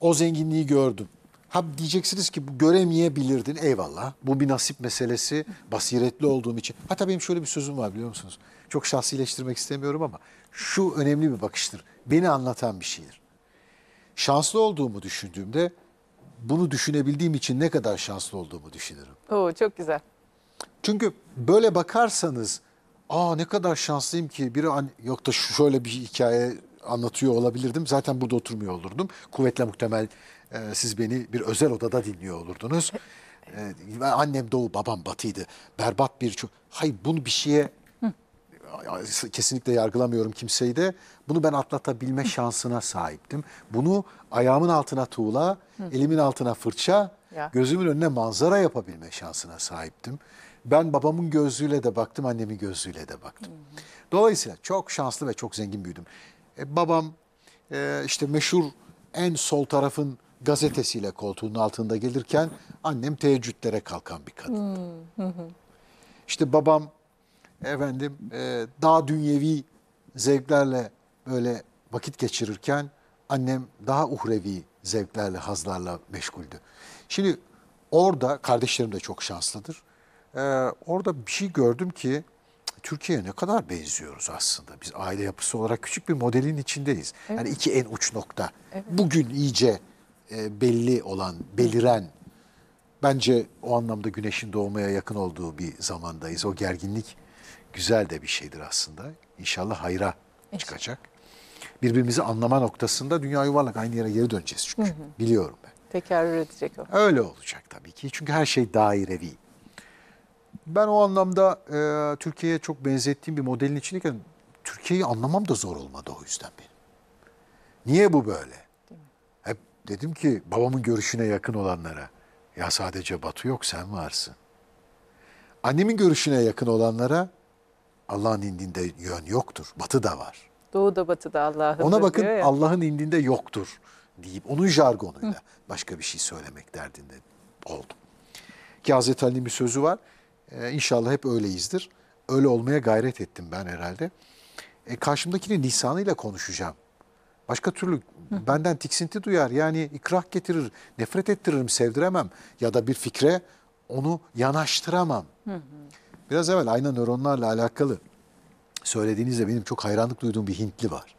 O zenginliği gördüm. Ha diyeceksiniz ki bu göremeyebilirdin eyvallah. Bu bir nasip meselesi basiretli olduğum için. Hatta benim şöyle bir sözüm var biliyor musunuz? Çok şahsileştirmek istemiyorum ama şu önemli bir bakıştır. Beni anlatan bir şeydir. Şanslı olduğumu düşündüğümde bunu düşünebildiğim için ne kadar şanslı olduğumu düşünürüm. Oo çok güzel. Çünkü böyle bakarsanız aa ne kadar şanslıyım ki bir an yok da şöyle bir hikaye anlatıyor olabilirdim. Zaten burada oturmuyor olurdum. Kuvvetle muhtemel e, siz beni bir özel odada dinliyor olurdunuz. E, annem doğu babam batıydı. Berbat bir... Hayır bunu bir şeye kesinlikle yargılamıyorum kimseyi de. Bunu ben atlatabilme [laughs] şansına sahiptim. Bunu ayağımın altına tuğla, elimin altına fırça, gözümün önüne manzara yapabilme şansına sahiptim. Ben babamın gözlüğüyle de baktım, annemin gözlüğüyle de baktım. Dolayısıyla çok şanslı ve çok zengin büyüdüm. E, babam e, işte meşhur en sol tarafın gazetesiyle koltuğunun altında gelirken annem teheccüdlere kalkan bir kadındı. İşte babam efendim e, daha dünyevi zevklerle böyle vakit geçirirken annem daha uhrevi zevklerle, hazlarla meşguldü. Şimdi orada kardeşlerim de çok şanslıdır. Ee, orada bir şey gördüm ki Türkiye'ye ne kadar benziyoruz aslında. Biz aile yapısı olarak küçük bir modelin içindeyiz. Evet. Yani iki en uç nokta. Evet. Bugün iyice e, belli olan, beliren bence o anlamda güneşin doğmaya yakın olduğu bir zamandayız. O gerginlik güzel de bir şeydir aslında. İnşallah hayra İnşallah. çıkacak. Birbirimizi anlama noktasında dünya yuvarlak aynı yere geri döneceğiz çünkü. Hı hı. Biliyorum ben. Tekrar edecek o. Öyle olacak tabii ki. Çünkü her şey dairevi. Ben o anlamda e, Türkiye'ye çok benzettiğim bir modelin içindeyken Türkiye'yi anlamam da zor olmadı o yüzden benim. Niye bu böyle? Hep dedim ki babamın görüşüne yakın olanlara ya sadece Batu yok sen varsın. Annemin görüşüne yakın olanlara Allah'ın indinde yön yoktur. Batı da var. Doğu da batı da Allah'ın. Ona bakın Allah'ın indinde yoktur deyip onun jargonuyla Hı. başka bir şey söylemek derdinde oldum. Ki Hazreti Ali'nin bir sözü var. Ee, inşallah hep öyleyizdir. Öyle olmaya gayret ettim ben herhalde. E, karşımdakini lisanıyla konuşacağım. Başka türlü Hı. benden tiksinti duyar. Yani ikrah getirir, nefret ettiririm, sevdiremem. Ya da bir fikre onu yanaştıramam. Hı hı. Biraz evvel aynı nöronlarla alakalı söylediğinizde benim çok hayranlık duyduğum bir Hintli var.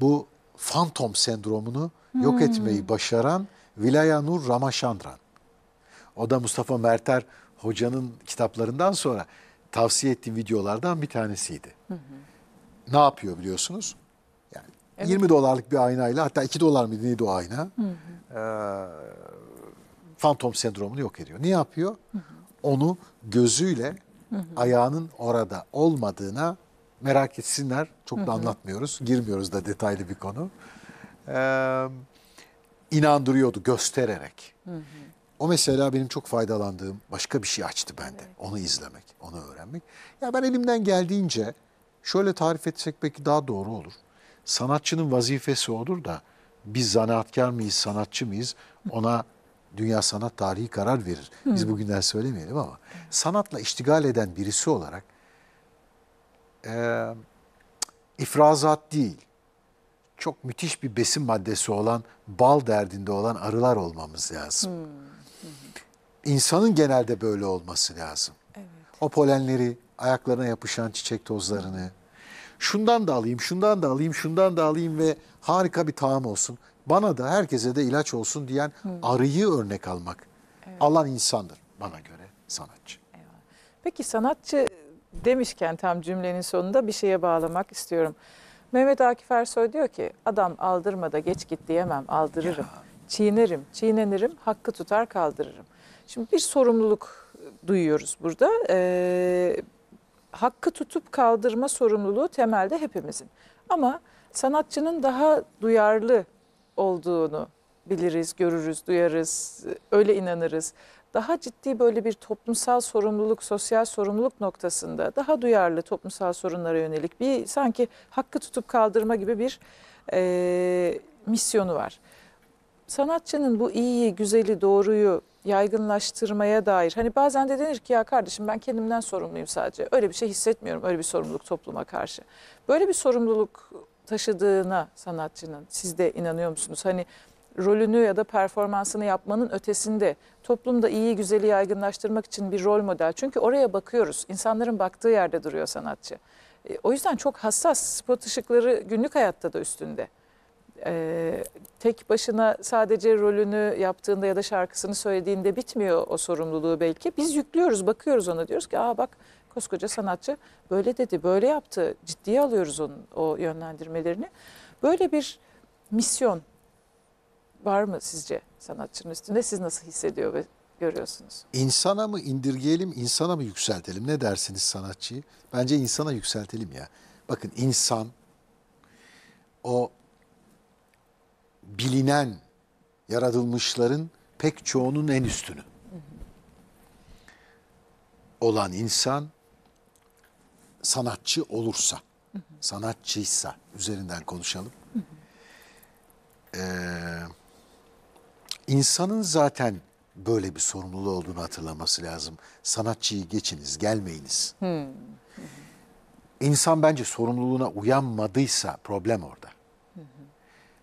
Bu fantom sendromunu yok hmm. etmeyi başaran Vilayanur Ramachandran. O da Mustafa Merter hocanın kitaplarından sonra tavsiye ettiğim videolardan bir tanesiydi. Ne yapıyor biliyorsunuz? Yani evet. 20 dolarlık bir aynayla hatta 2 dolar mıydı neydi o ayna? fantom ee, sendromunu yok ediyor. Ne yapıyor? Hı hı. Onu gözüyle hı ayağının orada olmadığına merak etsinler. Çok da hı hı. anlatmıyoruz. Girmiyoruz da detaylı bir konu. Ee, inandırıyordu göstererek. Hı hı. O mesela benim çok faydalandığım başka bir şey açtı bende. Evet. Onu izlemek, onu öğrenmek. Ya ben elimden geldiğince şöyle tarif etsek belki daha doğru olur. Sanatçının vazifesi olur da biz zanaatkar mıyız, sanatçı mıyız ona dünya sanat tarihi karar verir. Biz Hı. bugünden söylemeyelim ama sanatla iştigal eden birisi olarak e, ifrazat değil, çok müthiş bir besin maddesi olan bal derdinde olan arılar olmamız lazım. Hı. İnsanın genelde böyle olması lazım. Evet. O polenleri, ayaklarına yapışan çiçek tozlarını, şundan da alayım, şundan da alayım, şundan da alayım ve harika bir tağım olsun bana da herkese de ilaç olsun diyen Hı. arıyı örnek almak. Evet. Alan insandır bana göre sanatçı. Evet. Peki sanatçı demişken tam cümlenin sonunda bir şeye bağlamak istiyorum. Mehmet Akif Ersoy diyor ki adam da geç git diyemem aldırırım. Ya. Çiğnerim, çiğnenirim, hakkı tutar kaldırırım. Şimdi bir sorumluluk duyuyoruz burada. Ee, hakkı tutup kaldırma sorumluluğu temelde hepimizin. Ama sanatçının daha duyarlı olduğunu biliriz, görürüz, duyarız, öyle inanırız. Daha ciddi böyle bir toplumsal sorumluluk, sosyal sorumluluk noktasında daha duyarlı toplumsal sorunlara yönelik bir sanki hakkı tutup kaldırma gibi bir e, misyonu var. Sanatçının bu iyiyi, güzeli, doğruyu yaygınlaştırmaya dair hani bazen de denir ki ya kardeşim ben kendimden sorumluyum sadece. Öyle bir şey hissetmiyorum. Öyle bir sorumluluk topluma karşı. Böyle bir sorumluluk taşıdığına sanatçının siz de inanıyor musunuz? Hani rolünü ya da performansını yapmanın ötesinde toplumda iyi güzeli yaygınlaştırmak için bir rol model. Çünkü oraya bakıyoruz. İnsanların baktığı yerde duruyor sanatçı. E, o yüzden çok hassas. Spot ışıkları günlük hayatta da üstünde. E, tek başına sadece rolünü yaptığında ya da şarkısını söylediğinde bitmiyor o sorumluluğu belki. Biz yüklüyoruz, bakıyoruz ona diyoruz ki aa bak Koskoca sanatçı böyle dedi, böyle yaptı. Ciddiye alıyoruz onun o yönlendirmelerini. Böyle bir misyon var mı sizce sanatçının üstünde? Siz nasıl hissediyor ve görüyorsunuz? İnsana mı indirgeyelim, insana mı yükseltelim? Ne dersiniz sanatçıyı? Bence insana yükseltelim ya. Bakın insan o bilinen yaratılmışların pek çoğunun en üstünü olan insan sanatçı olursa, hı hı. sanatçıysa üzerinden konuşalım. Hı hı. Ee, insanın zaten böyle bir sorumluluğu olduğunu hatırlaması lazım. Sanatçıyı geçiniz, gelmeyiniz. Hı hı. İnsan bence sorumluluğuna uyanmadıysa problem orada. Hı hı.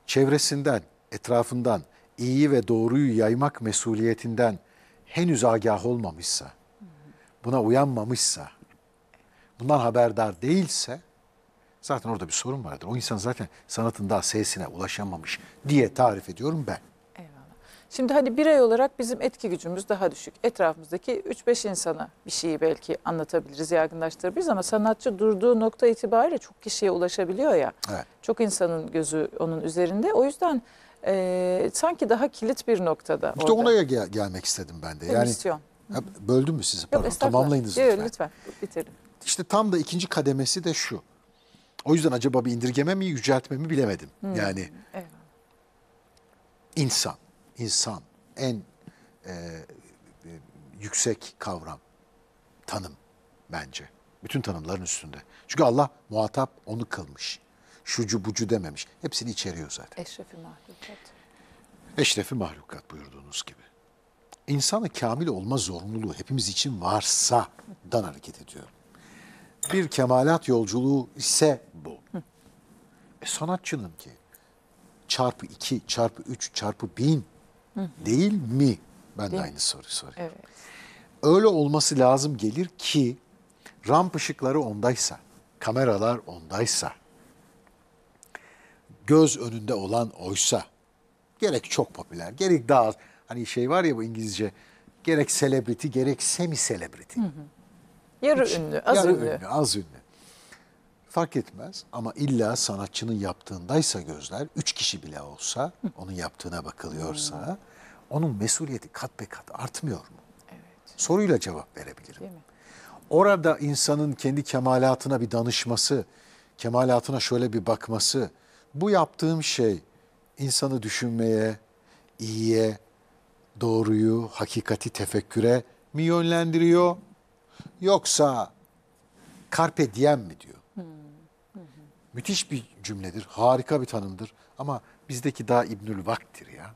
Çevresinden, etrafından iyi ve doğruyu yaymak mesuliyetinden henüz agah olmamışsa, buna uyanmamışsa, bundan haberdar değilse zaten orada bir sorun vardır. O insan zaten sanatın daha sesine ulaşamamış diye tarif ediyorum ben. Şimdi hani birey olarak bizim etki gücümüz daha düşük. Etrafımızdaki 3-5 insana bir şeyi belki anlatabiliriz, yaygınlaştırabiliriz ama sanatçı durduğu nokta itibariyle çok kişiye ulaşabiliyor ya. Evet. Çok insanın gözü onun üzerinde. O yüzden e, sanki daha kilit bir noktada. İşte orada. onaya gel gelmek istedim ben de. Yani, Misyon. Böldüm mü sizi? Pardon, Yok, Tamamlayınız lütfen. Yok, lütfen bitirin. İşte tam da ikinci kademesi de şu. O yüzden acaba bir indirgeme mi yüceltme mi bilemedim. Hmm. Yani evet. insan, insan en e, e, yüksek kavram, tanım bence. Bütün tanımların üstünde. Çünkü Allah muhatap onu kılmış. Şucu bucu dememiş. Hepsini içeriyor zaten. Eşrefi mahlukat. Eşrefi mahlukat buyurduğunuz gibi. İnsanı kamil olma zorunluluğu hepimiz için varsa dan hareket ediyorum bir kemalat yolculuğu ise bu. E, sanatçının ki çarpı iki, çarpı üç, çarpı bin Hı. değil mi? Ben değil de aynı soruyu soruyorum. Evet. Öyle olması lazım gelir ki ramp ışıkları ondaysa, kameralar ondaysa, göz önünde olan oysa, gerek çok popüler, gerek daha hani şey var ya bu İngilizce, gerek selebriti, gerek semi selebriti. Hı hı. Yarı ünlü, az yarı ünlü. ünlü. Az ünlü. Fark etmez ama illa sanatçının yaptığındaysa gözler, üç kişi bile olsa, onun yaptığına bakılıyorsa, hmm. onun mesuliyeti kat be kat artmıyor mu? Evet. Soruyla cevap verebilirim. Değil mi? Orada insanın kendi kemalatına bir danışması, kemalatına şöyle bir bakması, bu yaptığım şey insanı düşünmeye, iyiye, doğruyu, hakikati tefekküre mi yönlendiriyor yoksa karpe diem mi diyor. Müthiş bir cümledir, harika bir tanımdır ama bizdeki daha İbnül Vak'tir ya.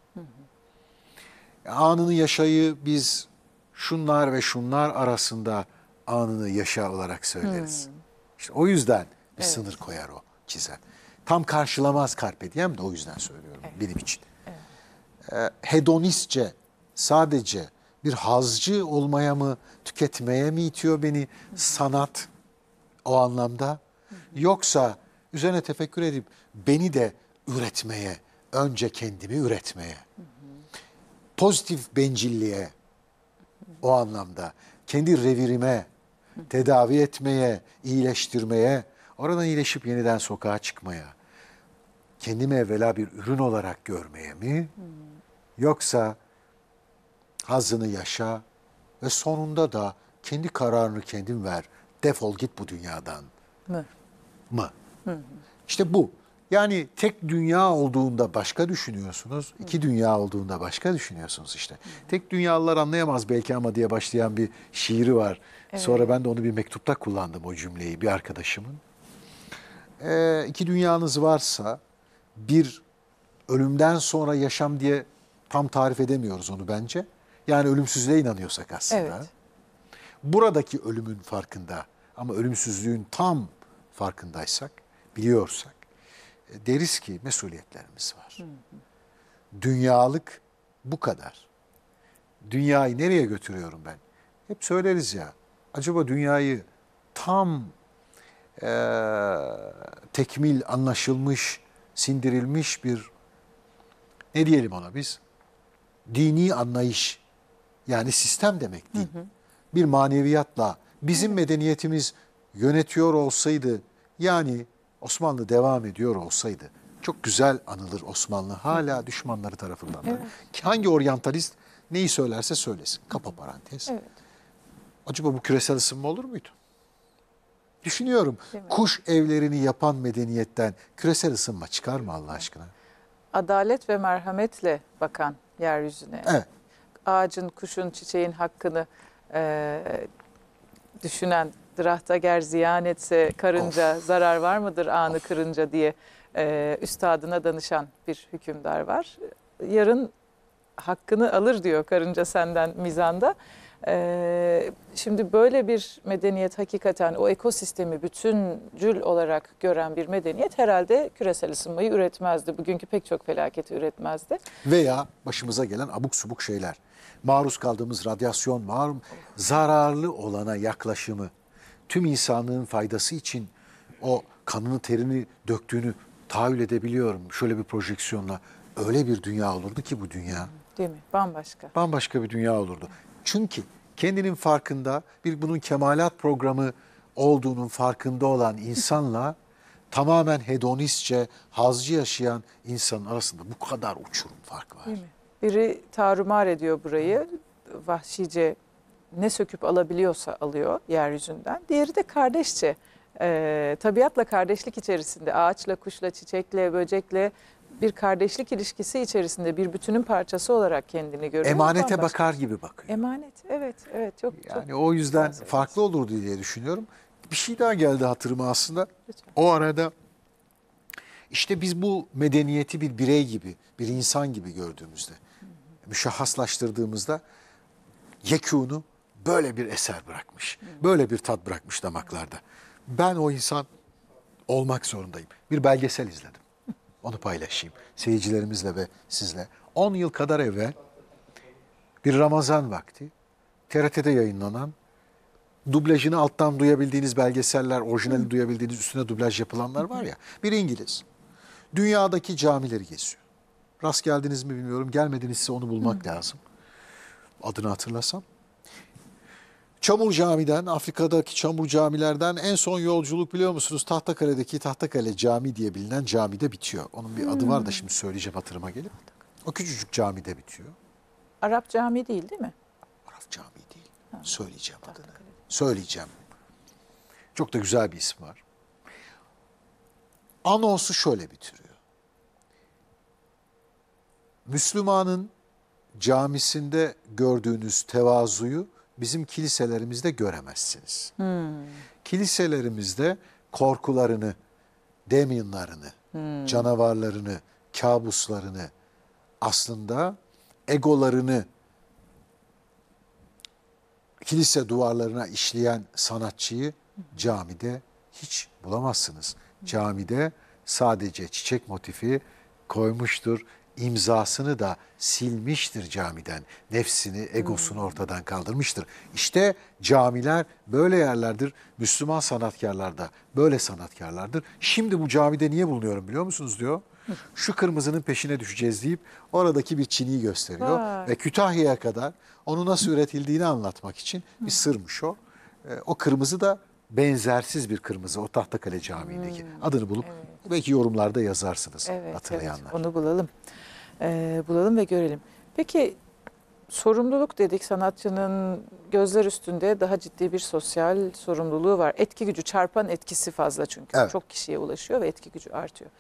Anını yaşayı biz şunlar ve şunlar arasında anını yaşa olarak söyleriz. Hmm. İşte o yüzden bir evet. sınır koyar o çizer. Tam karşılamaz karpe Diem de o yüzden söylüyorum evet. benim için. Evet. Ee, hedonistçe sadece bir hazcı olmaya mı, tüketmeye mi itiyor beni sanat o anlamda? Yoksa üzerine tefekkür edip beni de üretmeye, önce kendimi üretmeye, pozitif bencilliğe o anlamda, kendi revirime, tedavi etmeye, iyileştirmeye, oradan iyileşip yeniden sokağa çıkmaya, kendimi evvela bir ürün olarak görmeye mi? Yoksa hazını yaşa ve sonunda da kendi kararını kendin ver. Defol git bu dünyadan. Mı? Mı? Hı İşte bu. Yani tek dünya olduğunda başka düşünüyorsunuz, iki dünya olduğunda başka düşünüyorsunuz işte. Tek dünyalılar anlayamaz belki ama diye başlayan bir şiiri var. Evet. Sonra ben de onu bir mektupta kullandım o cümleyi bir arkadaşımın. Ee, iki dünyanız varsa bir ölümden sonra yaşam diye tam tarif edemiyoruz onu bence. Yani ölümsüzlüğe inanıyorsak aslında. Evet. Buradaki ölümün farkında ama ölümsüzlüğün tam farkındaysak, biliyorsak e, deriz ki mesuliyetlerimiz var. Dünyalık bu kadar. Dünyayı nereye götürüyorum ben? Hep söyleriz ya. Acaba dünyayı tam e, tekmil, anlaşılmış, sindirilmiş bir ne diyelim ona biz? Dini anlayış yani sistem demek değil. Hı hı. Bir maneviyatla bizim medeniyetimiz yönetiyor olsaydı yani Osmanlı devam ediyor olsaydı çok güzel anılır Osmanlı hala düşmanları tarafından da. Evet. Hangi oryantalist neyi söylerse söylesin. Kapa parantez. Evet. Acaba bu küresel ısınma olur muydu? Düşünüyorum. Kuş evlerini yapan medeniyetten küresel ısınma çıkar mı Allah aşkına? Adalet ve merhametle bakan yeryüzüne. Evet ağacın, kuşun, çiçeğin hakkını e, düşünen drahtager ziyan etse karınca of. zarar var mıdır anı of. kırınca diye e, üstadına danışan bir hükümdar var. Yarın hakkını alır diyor karınca senden mizanda. E, şimdi böyle bir medeniyet hakikaten o ekosistemi bütüncül olarak gören bir medeniyet herhalde küresel ısınmayı üretmezdi. Bugünkü pek çok felaketi üretmezdi. Veya başımıza gelen abuk subuk şeyler maruz kaldığımız radyasyon var mı? Zararlı olana yaklaşımı, tüm insanlığın faydası için o kanını terini döktüğünü tahayyül edebiliyorum. Şöyle bir projeksiyonla öyle bir dünya olurdu ki bu dünya. Değil mi? Bambaşka. Bambaşka bir dünya olurdu. Çünkü kendinin farkında bir bunun kemalat programı olduğunun farkında olan insanla [laughs] tamamen hedonistçe hazcı yaşayan insanın arasında bu kadar uçurum fark var. Değil mi? Biri tarumar ediyor burayı. Vahşice ne söküp alabiliyorsa alıyor yeryüzünden. Diğeri de kardeşçe. E, tabiatla kardeşlik içerisinde ağaçla, kuşla, çiçekle, böcekle bir kardeşlik ilişkisi içerisinde bir bütünün parçası olarak kendini görüyor. Emanete bakar gibi bakıyor. Emanet evet evet çok Yani çok o yüzden güzel. farklı olurdu diye düşünüyorum. Bir şey daha geldi hatırıma aslında. Lütfen. O arada işte biz bu medeniyeti bir birey gibi, bir insan gibi gördüğümüzde müşahhaslaştırdığımızda yekûnu böyle bir eser bırakmış. Böyle bir tat bırakmış damaklarda. Ben o insan olmak zorundayım. Bir belgesel izledim. Onu paylaşayım seyircilerimizle ve sizle. 10 yıl kadar evvel bir Ramazan vakti TRT'de yayınlanan dublajını alttan duyabildiğiniz belgeseller, orijinali duyabildiğiniz üstüne dublaj yapılanlar var ya. Bir İngiliz. Dünyadaki camileri geziyor. Rast geldiniz mi bilmiyorum. Gelmedinizse onu bulmak Hı. lazım. Adını hatırlasam. Çamur Cami'den, Afrika'daki Çamur Camilerden en son yolculuk biliyor musunuz? Tahtakale'deki Tahtakale Cami diye bilinen camide bitiyor. Onun bir hmm. adı var da hmm. şimdi söyleyeceğim hatırıma gelip. O küçücük camide bitiyor. Arap cami değil değil mi? Arap cami değil. Ha. Söyleyeceğim Tahtakale. adını. Söyleyeceğim. Çok da güzel bir isim var. Anonsu şöyle bitirir. Müslümanın camisinde gördüğünüz tevazuyu bizim kiliselerimizde göremezsiniz. Hmm. Kiliselerimizde korkularını, deminlarını, hmm. canavarlarını, kabuslarını aslında egolarını kilise duvarlarına işleyen sanatçıyı camide hiç bulamazsınız. Hmm. Camide sadece çiçek motifi koymuştur imzasını da silmiştir camiden. Nefsini, egosunu hmm. ortadan kaldırmıştır. İşte camiler böyle yerlerdir. Müslüman sanatkarlar da böyle sanatkarlardır. Şimdi bu camide niye bulunuyorum biliyor musunuz diyor. [laughs] Şu kırmızının peşine düşeceğiz deyip oradaki bir çiniyi gösteriyor. Vay. Ve Kütahya'ya kadar onu nasıl üretildiğini anlatmak için bir hmm. sırmış o. Ee, o kırmızı da benzersiz bir kırmızı o Tahtakale Camii'ndeki. Hmm, Adını bulup evet. belki yorumlarda yazarsınız evet, hatırlayanlar. Evet, onu bulalım e, bulalım ve görelim. Peki sorumluluk dedik sanatçının gözler üstünde daha ciddi bir sosyal sorumluluğu var. Etki gücü çarpan etkisi fazla çünkü evet. çok kişiye ulaşıyor ve etki gücü artıyor.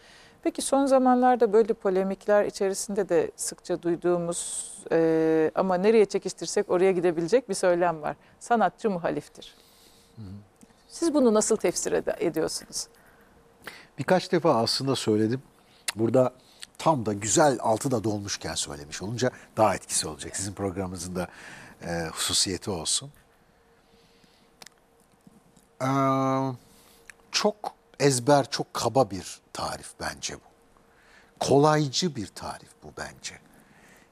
Peki son zamanlarda böyle polemikler içerisinde de sıkça duyduğumuz e, ama nereye çekiştirsek oraya gidebilecek bir söylem var. Sanatçı muhaliftir. Siz bunu nasıl tefsir ed ediyorsunuz? Birkaç defa aslında söyledim. Burada tam da güzel altı da dolmuşken söylemiş olunca daha etkisi olacak. Sizin programınızın da e, hususiyeti olsun. Ee, çok ezber, çok kaba bir tarif bence bu. Kolaycı bir tarif bu bence.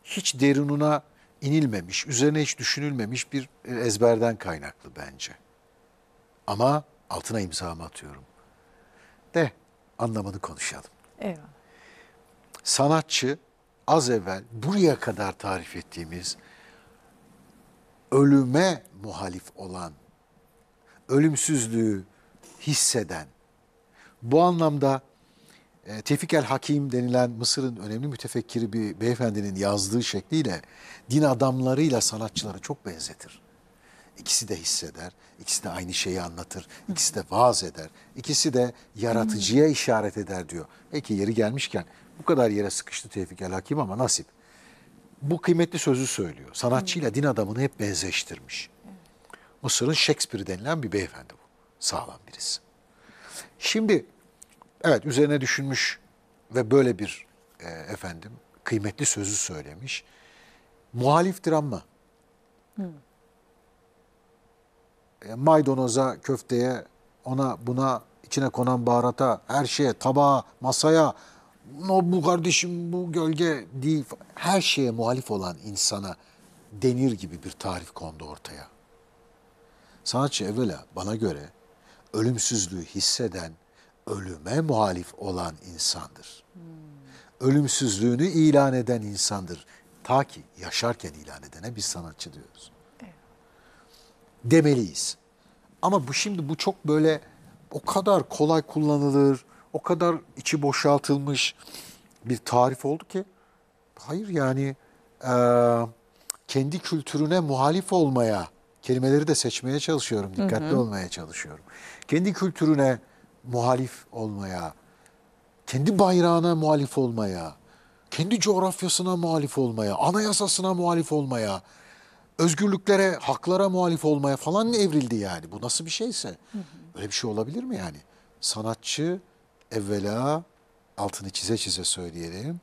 Hiç derinuna inilmemiş, üzerine hiç düşünülmemiş bir e, ezberden kaynaklı bence. Ama altına imzamı atıyorum. De anlamını konuşalım. Eyvallah sanatçı az evvel buraya kadar tarif ettiğimiz ölüme muhalif olan, ölümsüzlüğü hisseden, bu anlamda e, Tevfik el Hakim denilen Mısır'ın önemli mütefekkiri bir beyefendinin yazdığı şekliyle din adamlarıyla sanatçıları çok benzetir. İkisi de hisseder, ikisi de aynı şeyi anlatır, ikisi de vaaz eder, ikisi de yaratıcıya işaret eder diyor. Peki yeri gelmişken bu kadar yere sıkıştı Tevfik El ama nasip. Bu kıymetli sözü söylüyor. Sanatçıyla din adamını hep benzeştirmiş. Mısır'ın Shakespeare denilen bir beyefendi bu. Sağlam birisi. Şimdi evet üzerine düşünmüş ve böyle bir e, efendim kıymetli sözü söylemiş. Muhaliftir ama. E, maydanoza, köfteye, ona buna, içine konan baharata, her şeye, tabağa, masaya, no bu kardeşim bu gölge değil her şeye muhalif olan insana denir gibi bir tarif kondu ortaya. Sanatçı evvela bana göre ölümsüzlüğü hisseden, ölüme muhalif olan insandır. Hmm. Ölümsüzlüğünü ilan eden insandır. Ta ki yaşarken ilan edene biz sanatçı diyoruz. Demeliyiz. Ama bu şimdi bu çok böyle o kadar kolay kullanılır o kadar içi boşaltılmış bir tarif oldu ki hayır yani e, kendi kültürüne muhalif olmaya kelimeleri de seçmeye çalışıyorum dikkatli hı hı. olmaya çalışıyorum kendi kültürüne muhalif olmaya kendi bayrağına muhalif olmaya kendi coğrafyasına muhalif olmaya anayasasına muhalif olmaya özgürlüklere, haklara muhalif olmaya falan evrildi yani. Bu nasıl bir şeyse. Hı hı. Öyle bir şey olabilir mi yani? Sanatçı evvela altını çize çize söyleyelim.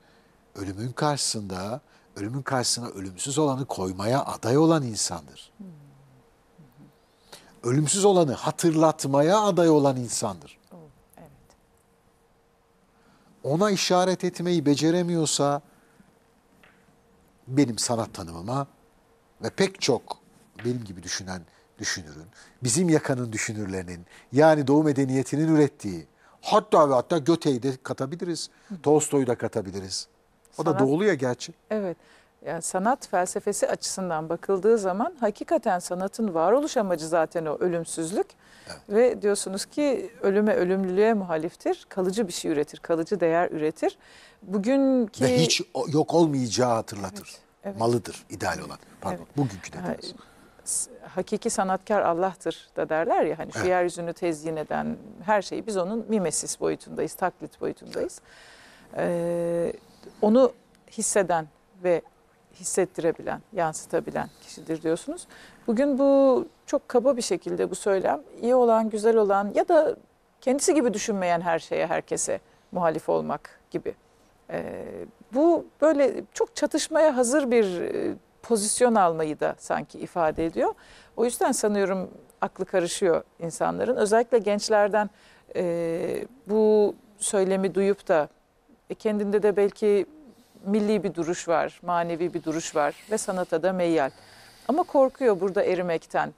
Ölümün karşısında, ölümün karşısına ölümsüz olanı koymaya aday olan insandır. Ölümsüz olanı hatırlatmaya aday olan insandır. Oh, Ona işaret etmeyi beceremiyorsa benim sanat tanımıma ve pek çok benim gibi düşünen düşünürün, bizim yakanın düşünürlerinin yani doğu medeniyetinin ürettiği Hatta ve hatta Göte'yi de katabiliriz. Tolstoy'u da katabiliriz. O Sanat, da doğulu ya gerçi. Evet. Yani sanat felsefesi açısından bakıldığı zaman hakikaten sanatın varoluş amacı zaten o ölümsüzlük. Evet. Ve diyorsunuz ki ölüme ölümlülüğe muhaliftir. Kalıcı bir şey üretir, kalıcı değer üretir. Bugünkü... Ve hiç yok olmayacağı hatırlatır. Evet, evet. Malıdır ideal olan. Pardon evet. bugünkü de. Ha, hakiki sanatkar Allah'tır da derler ya hani şu evet. yeryüzünü tezyin eden her şeyi biz onun mimesis boyutundayız, taklit boyutundayız. Ee, onu hisseden ve hissettirebilen, yansıtabilen kişidir diyorsunuz. Bugün bu çok kaba bir şekilde bu söylem iyi olan, güzel olan ya da kendisi gibi düşünmeyen her şeye, herkese muhalif olmak gibi. Ee, bu böyle çok çatışmaya hazır bir e, pozisyon almayı da sanki ifade ediyor. O yüzden sanıyorum aklı karışıyor insanların. Özellikle gençlerden e, bu söylemi duyup da e, kendinde de belki milli bir duruş var, manevi bir duruş var ve sanata da meyyal. Ama korkuyor burada erimekten.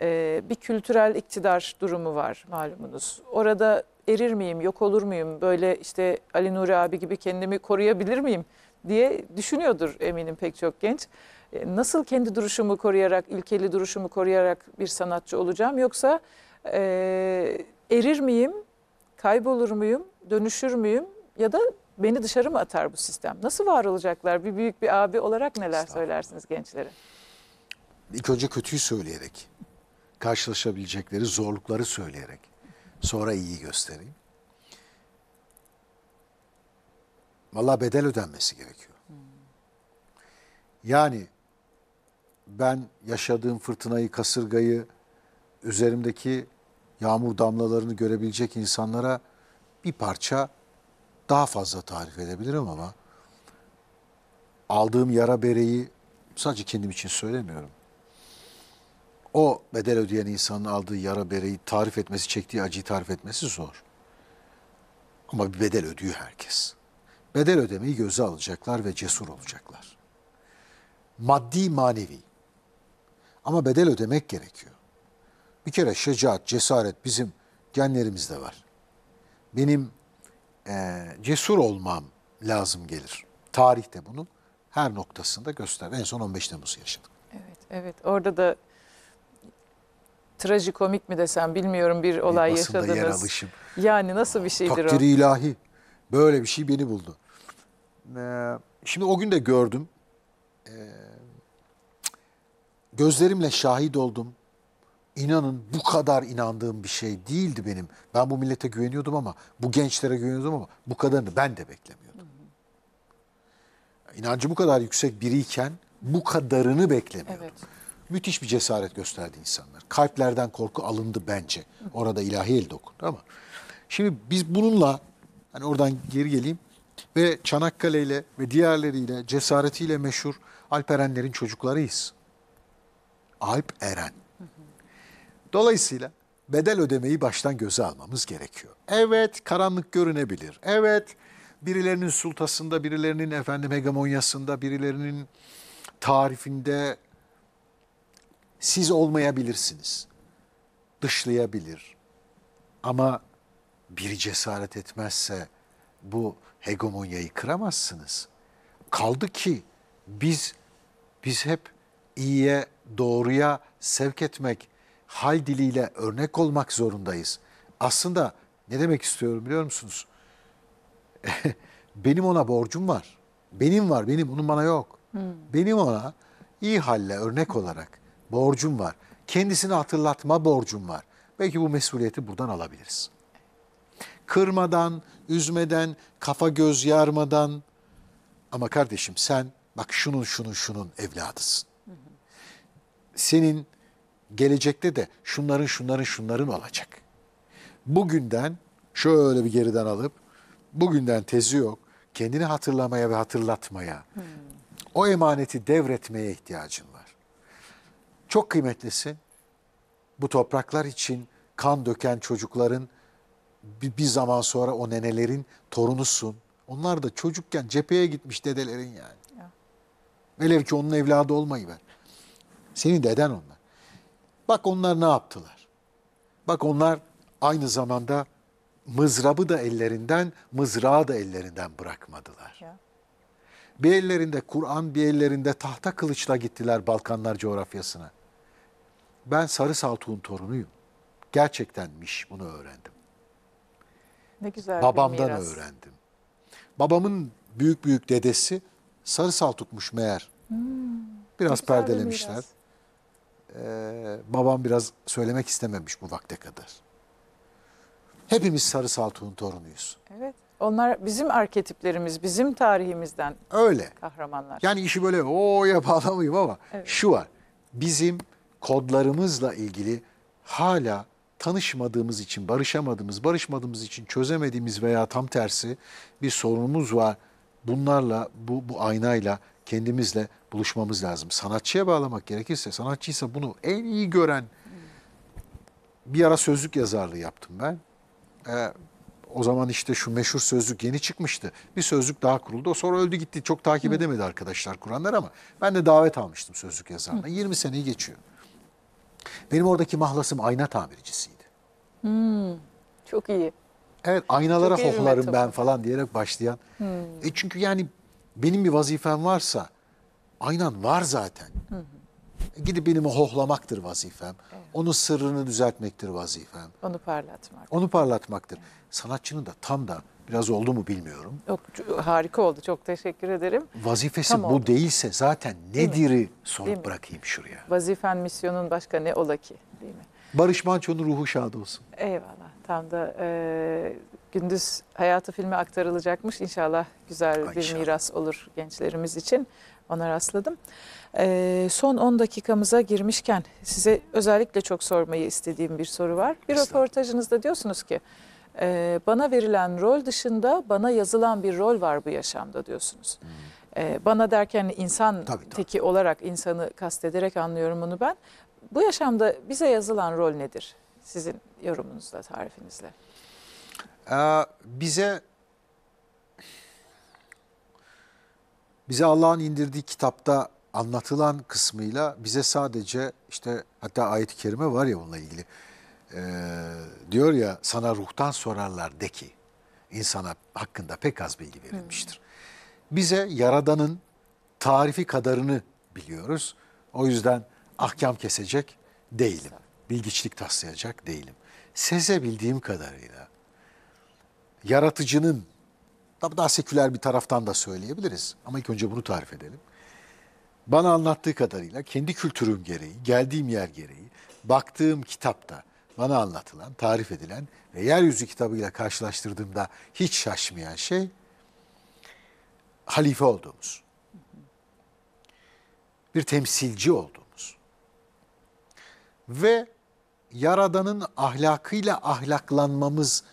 E, bir kültürel iktidar durumu var malumunuz. Orada erir miyim, yok olur muyum, böyle işte Ali Nuri abi gibi kendimi koruyabilir miyim diye düşünüyordur eminim pek çok genç. E, nasıl kendi duruşumu koruyarak, ilkeli duruşumu koruyarak bir sanatçı olacağım? Yoksa e, erir miyim, kaybolur muyum, dönüşür müyüm ya da beni dışarı mı atar bu sistem? Nasıl var olacaklar? Bir büyük bir abi olarak neler söylersiniz gençlere? İlk önce kötüyü söyleyerek, karşılaşabilecekleri zorlukları söyleyerek, sonra iyiyi göstereyim. Valla bedel ödenmesi gerekiyor. Hmm. Yani ben yaşadığım fırtınayı, kasırgayı, üzerimdeki yağmur damlalarını görebilecek insanlara bir parça daha fazla tarif edebilirim ama aldığım yara bereyi sadece kendim için söylemiyorum. O bedel ödeyen insanın aldığı yara bereyi tarif etmesi, çektiği acıyı tarif etmesi zor. Ama bir bedel ödüyor herkes. Bedel ödemeyi göze alacaklar ve cesur olacaklar. Maddi manevi. Ama bedel ödemek gerekiyor. Bir kere şecaat, cesaret bizim genlerimizde var. Benim e, cesur olmam lazım gelir. Tarihte bunu her noktasında göster. En son 15 Temmuz'u yaşadık. Evet, evet. Orada da trajikomik mi desem bilmiyorum bir olay e, yaşadınız. yer alışım. Yani nasıl bir şeydir Takdiri o? Takdiri ilahi. Böyle bir şey beni buldu. Ee, şimdi o gün de gördüm gözlerimle şahit oldum. İnanın bu kadar inandığım bir şey değildi benim. Ben bu millete güveniyordum ama bu gençlere güveniyordum ama bu kadarını ben de beklemiyordum. İnancı bu kadar yüksek biriyken bu kadarını beklemiyordum. Evet. Müthiş bir cesaret gösterdi insanlar. Kalplerden korku alındı bence. Orada ilahi el dokundu ama. Şimdi biz bununla hani oradan geri geleyim ve Çanakkale ile ve diğerleriyle cesaretiyle meşhur Alperenlerin çocuklarıyız. Alp Eren. Dolayısıyla bedel ödemeyi baştan göze almamız gerekiyor. Evet karanlık görünebilir. Evet birilerinin sultasında, birilerinin efendim hegemonyasında, birilerinin tarifinde siz olmayabilirsiniz. Dışlayabilir. Ama biri cesaret etmezse bu hegemonyayı kıramazsınız. Kaldı ki biz biz hep iyiye doğruya sevk etmek, hal diliyle örnek olmak zorundayız. Aslında ne demek istiyorum biliyor musunuz? [laughs] benim ona borcum var. Benim var, benim. Onun bana yok. Hmm. Benim ona iyi halle örnek olarak borcum var. Kendisini hatırlatma borcum var. Belki bu mesuliyeti buradan alabiliriz. Kırmadan, üzmeden, kafa göz yarmadan. Ama kardeşim sen bak şunun şunun şunun evladısın senin gelecekte de şunların şunların şunların olacak. Bugünden şöyle bir geriden alıp bugünden tezi yok. Kendini hatırlamaya ve hatırlatmaya, hmm. o emaneti devretmeye ihtiyacın var. Çok kıymetlisin. Bu topraklar için kan döken çocukların bir, bir zaman sonra o nenelerin torunusun. Onlar da çocukken cepheye gitmiş dedelerin yani. Ya. Velev ki onun evladı olmayı ver. Senin deden onlar. Bak onlar ne yaptılar. Bak onlar aynı zamanda mızrabı da ellerinden, mızrağı da ellerinden bırakmadılar. Ya. Bir ellerinde Kur'an, bir ellerinde tahta kılıçla gittiler Balkanlar coğrafyasına. Ben Sarı Saltuk'un torunuyum. Gerçektenmiş bunu öğrendim. Ne güzel Babamdan bir miras. öğrendim. Babamın büyük büyük dedesi Sarı Saltuk'muş meğer. Hmm, Biraz perdelemişler. Bir miras e, babam biraz söylemek istememiş bu vakte kadar. Hepimiz Sarı Saltuk'un torunuyuz. Evet. Onlar bizim arketiplerimiz, bizim tarihimizden Öyle. kahramanlar. Yani işi böyle o bağlamayayım ama evet. şu var. Bizim kodlarımızla ilgili hala tanışmadığımız için, barışamadığımız, barışmadığımız için çözemediğimiz veya tam tersi bir sorunumuz var. Bunlarla, bu, bu aynayla kendimizle buluşmamız lazım. Sanatçıya bağlamak gerekirse, sanatçıysa bunu en iyi gören bir ara sözlük yazarlığı yaptım ben. Ee, o zaman işte şu meşhur sözlük yeni çıkmıştı. Bir sözlük daha kuruldu. O sonra öldü gitti. Çok takip edemedi arkadaşlar kuranlar ama ben de davet almıştım sözlük yazarına. 20 seneyi geçiyor. Benim oradaki mahlasım ayna tamircisiydi. Hmm, çok iyi. Evet aynalara foklarım ben falan diyerek başlayan. Hmm. E çünkü yani benim bir vazifem varsa aynen var zaten. Hı hı. Gidip benim hohlamaktır vazifem. Evet. Onun sırrını düzeltmektir vazifem. Onu parlatmak. Onu parlatmaktır. Evet. Sanatçının da tam da biraz oldu mu bilmiyorum. Yok, harika oldu. Çok teşekkür ederim. Vazifesi tam bu oldu. değilse zaten nedir'i Değil sorup bırakayım şuraya. Vazifen, misyonun başka ne ola ki? Değil mi? Barış Manço'nun ruhu şad olsun. Eyvallah. Tam da e, Gündüz hayatı filme aktarılacakmış. İnşallah güzel İnşallah. bir miras olur gençlerimiz için. Ona rastladım. Ee, son 10 dakikamıza girmişken size özellikle çok sormayı istediğim bir soru var. Bir röportajınızda diyorsunuz ki e, bana verilen rol dışında bana yazılan bir rol var bu yaşamda diyorsunuz. Hmm. E, bana derken insan tabii, tabii. teki olarak insanı kastederek anlıyorum bunu ben. Bu yaşamda bize yazılan rol nedir? Sizin yorumunuzla, tarifinizle. Ee, bize bize Allah'ın indirdiği kitapta anlatılan kısmıyla bize sadece işte hatta ayet-i kerime var ya onunla ilgili. Ee, diyor ya sana ruhtan sorarlar de ki insana hakkında pek az bilgi verilmiştir. Hmm. Bize yaradanın tarifi kadarını biliyoruz. O yüzden ahkam kesecek değilim. Bilgiçlik taslayacak değilim. Sezebildiğim kadarıyla yaratıcının, tabii daha seküler bir taraftan da söyleyebiliriz ama ilk önce bunu tarif edelim. Bana anlattığı kadarıyla kendi kültürüm gereği, geldiğim yer gereği, baktığım kitapta bana anlatılan, tarif edilen ve yeryüzü kitabıyla karşılaştırdığımda hiç şaşmayan şey halife olduğumuz. Bir temsilci olduğumuz. Ve Yaradan'ın ahlakıyla ahlaklanmamız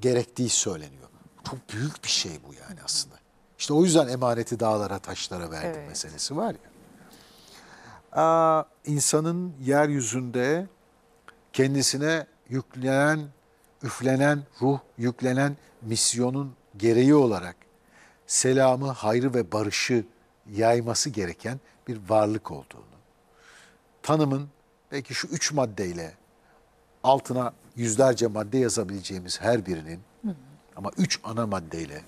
gerektiği söyleniyor. Çok büyük bir şey bu yani aslında. İşte o yüzden emaneti dağlara taşlara verdim evet. meselesi var ya. Aa, insanın yeryüzünde kendisine yüklenen, üflenen ruh, yüklenen misyonun gereği olarak selamı, hayrı ve barışı yayması gereken bir varlık olduğunu, tanımın belki şu üç maddeyle altına yüzlerce madde yazabileceğimiz her birinin hı hı. ama üç ana maddeyle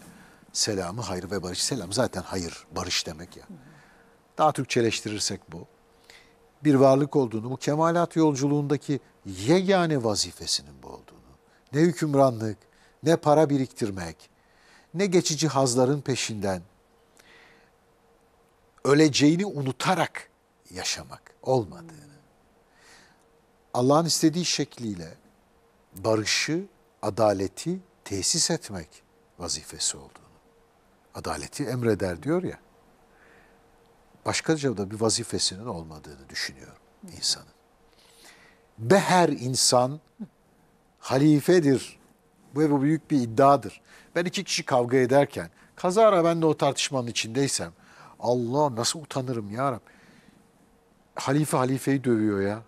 selamı, hayır ve barış. Selam zaten hayır, barış demek ya. Daha Türkçeleştirirsek bu. Bir varlık olduğunu, bu kemalat yolculuğundaki yegane vazifesinin bu olduğunu. Ne hükümranlık, ne para biriktirmek, ne geçici hazların peşinden öleceğini unutarak yaşamak olmadığını. Allah'ın istediği şekliyle barışı, adaleti tesis etmek vazifesi olduğunu. Adaleti emreder diyor ya. Başkaca da bir vazifesinin olmadığını düşünüyorum insanın. Be her insan halifedir. Bu, bu büyük bir iddiadır. Ben iki kişi kavga ederken kazara ben de o tartışmanın içindeysem Allah nasıl utanırım ya Rab. Halife halifeyi dövüyor ya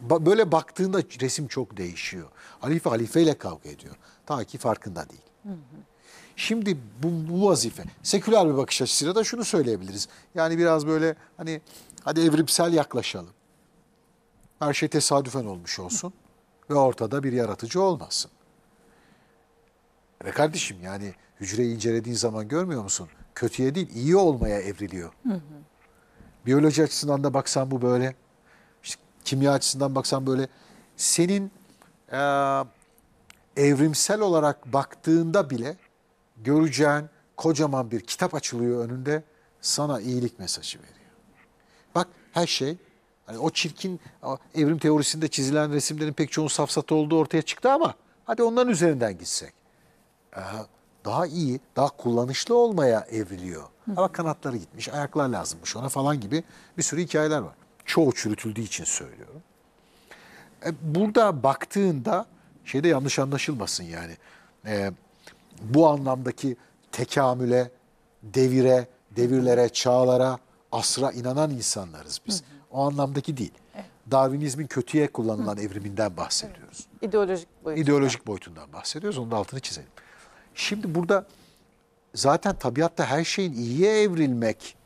böyle baktığında resim çok değişiyor. Halife halifeyle kavga ediyor. Ta ki farkında değil. Şimdi bu, bu vazife. Seküler bir bakış açısıyla da şunu söyleyebiliriz. Yani biraz böyle hani hadi evrimsel yaklaşalım. Her şey tesadüfen olmuş olsun ve ortada bir yaratıcı olmasın. Ve kardeşim yani hücreyi incelediğin zaman görmüyor musun? Kötüye değil iyi olmaya evriliyor. Hı hı. Biyoloji açısından da baksan bu böyle kimya açısından baksan böyle senin e, evrimsel olarak baktığında bile göreceğin kocaman bir kitap açılıyor önünde sana iyilik mesajı veriyor. Bak her şey hani o çirkin evrim teorisinde çizilen resimlerin pek çoğun safsatı olduğu ortaya çıktı ama hadi onların üzerinden gitsek. Ee, daha iyi, daha kullanışlı olmaya evriliyor. Hı. Ama kanatları gitmiş, ayaklar lazımmış ona falan gibi bir sürü hikayeler var çoğu çürütüldüğü için söylüyorum. E, burada baktığında şeyde yanlış anlaşılmasın yani. E, bu anlamdaki tekamüle, devire, devirlere, çağlara, asra inanan insanlarız biz. Hı hı. O anlamdaki değil. Darwinizmin kötüye kullanılan hı. evriminden bahsediyoruz. Evet. İdeolojik boyutundan. İdeolojik boyutundan bahsediyoruz. Onun da altını çizelim. Şimdi burada zaten tabiatta her şeyin iyiye evrilmek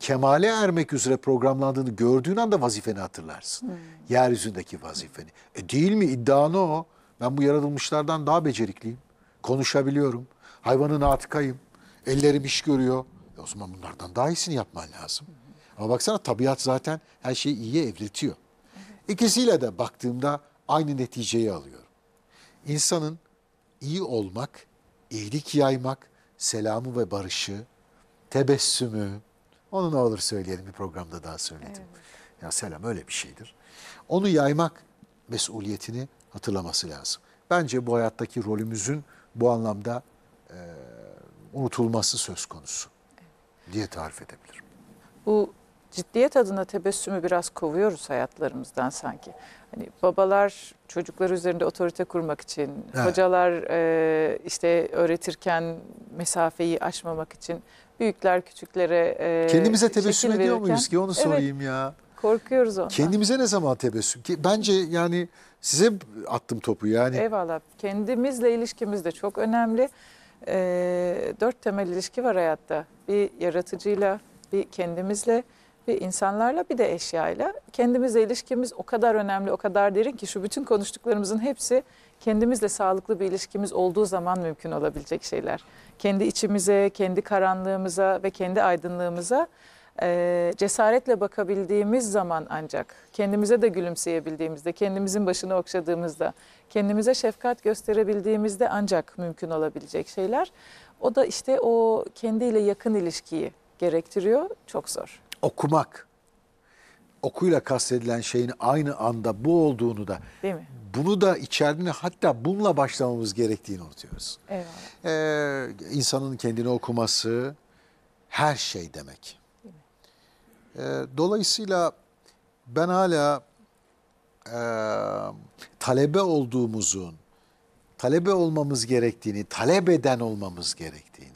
kemale ermek üzere programlandığını gördüğün anda vazifeni hatırlarsın. Hmm. Yeryüzündeki vazifeni. E değil mi iddianı o. Ben bu yaratılmışlardan daha becerikliyim. Konuşabiliyorum. Hayvanın atıkayım. Ellerim iş görüyor. E o zaman bunlardan daha iyisini yapman lazım. Ama baksana tabiat zaten her şeyi iyiye evletiyor. İkisiyle de baktığımda aynı neticeyi alıyorum. İnsanın iyi olmak, iyilik yaymak, selamı ve barışı, tebessümü, onu ne olur söyleyelim bir programda daha söyledim. Evet. Ya selam öyle bir şeydir. Onu yaymak mesuliyetini hatırlaması lazım. Bence bu hayattaki rolümüzün bu anlamda e, unutulması söz konusu evet. diye tarif edebilirim. Bu ciddiyet adına tebessümü biraz kovuyoruz hayatlarımızdan sanki. Hani babalar çocuklar üzerinde otorite kurmak için, evet. hocalar e, işte öğretirken mesafeyi aşmamak için büyükler küçüklere e, Kendimize tebessüm ediyor verirken, muyuz ki onu sorayım evet, ya. Korkuyoruz ondan. Kendimize ne zaman tebessüm? ki Bence yani size attım topu yani. Eyvallah. Kendimizle ilişkimiz de çok önemli. E, dört temel ilişki var hayatta. Bir yaratıcıyla, bir kendimizle, bir insanlarla bir de eşyayla. Kendimizle ilişkimiz o kadar önemli, o kadar derin ki şu bütün konuştuklarımızın hepsi kendimizle sağlıklı bir ilişkimiz olduğu zaman mümkün olabilecek şeyler. Kendi içimize, kendi karanlığımıza ve kendi aydınlığımıza e, cesaretle bakabildiğimiz zaman ancak kendimize de gülümseyebildiğimizde, kendimizin başını okşadığımızda, kendimize şefkat gösterebildiğimizde ancak mümkün olabilecek şeyler. O da işte o kendiyle yakın ilişkiyi gerektiriyor. Çok zor. Okumak okuyla kastedilen şeyin aynı anda bu olduğunu da Değil mi? bunu da içerdiğini hatta bununla başlamamız gerektiğini unutuyoruz. Evet. Ee, insanın kendini okuması her şey demek. Ee, dolayısıyla ben hala e, talebe olduğumuzun, talebe olmamız gerektiğini, talep eden olmamız gerektiğini,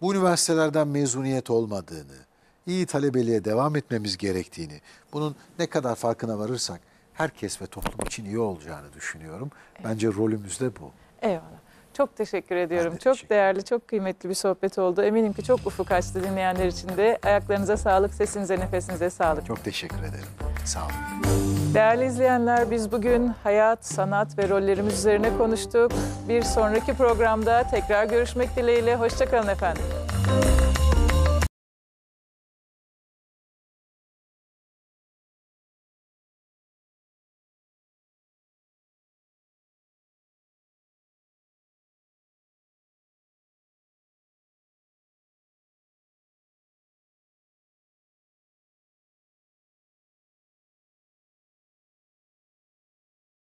bu üniversitelerden mezuniyet olmadığını, iyi talebeliğe devam etmemiz gerektiğini, bunun ne kadar farkına varırsak herkes ve toplum için iyi olacağını düşünüyorum. Evet. Bence rolümüz de bu. Eyvallah. Çok teşekkür ediyorum. çok değerli, çok kıymetli bir sohbet oldu. Eminim ki çok ufuk açtı dinleyenler için de. Ayaklarınıza sağlık, sesinize, nefesinize sağlık. Çok teşekkür ederim. Sağ olun. Değerli izleyenler, biz bugün hayat, sanat ve rollerimiz üzerine konuştuk. Bir sonraki programda tekrar görüşmek dileğiyle. Hoşçakalın efendim.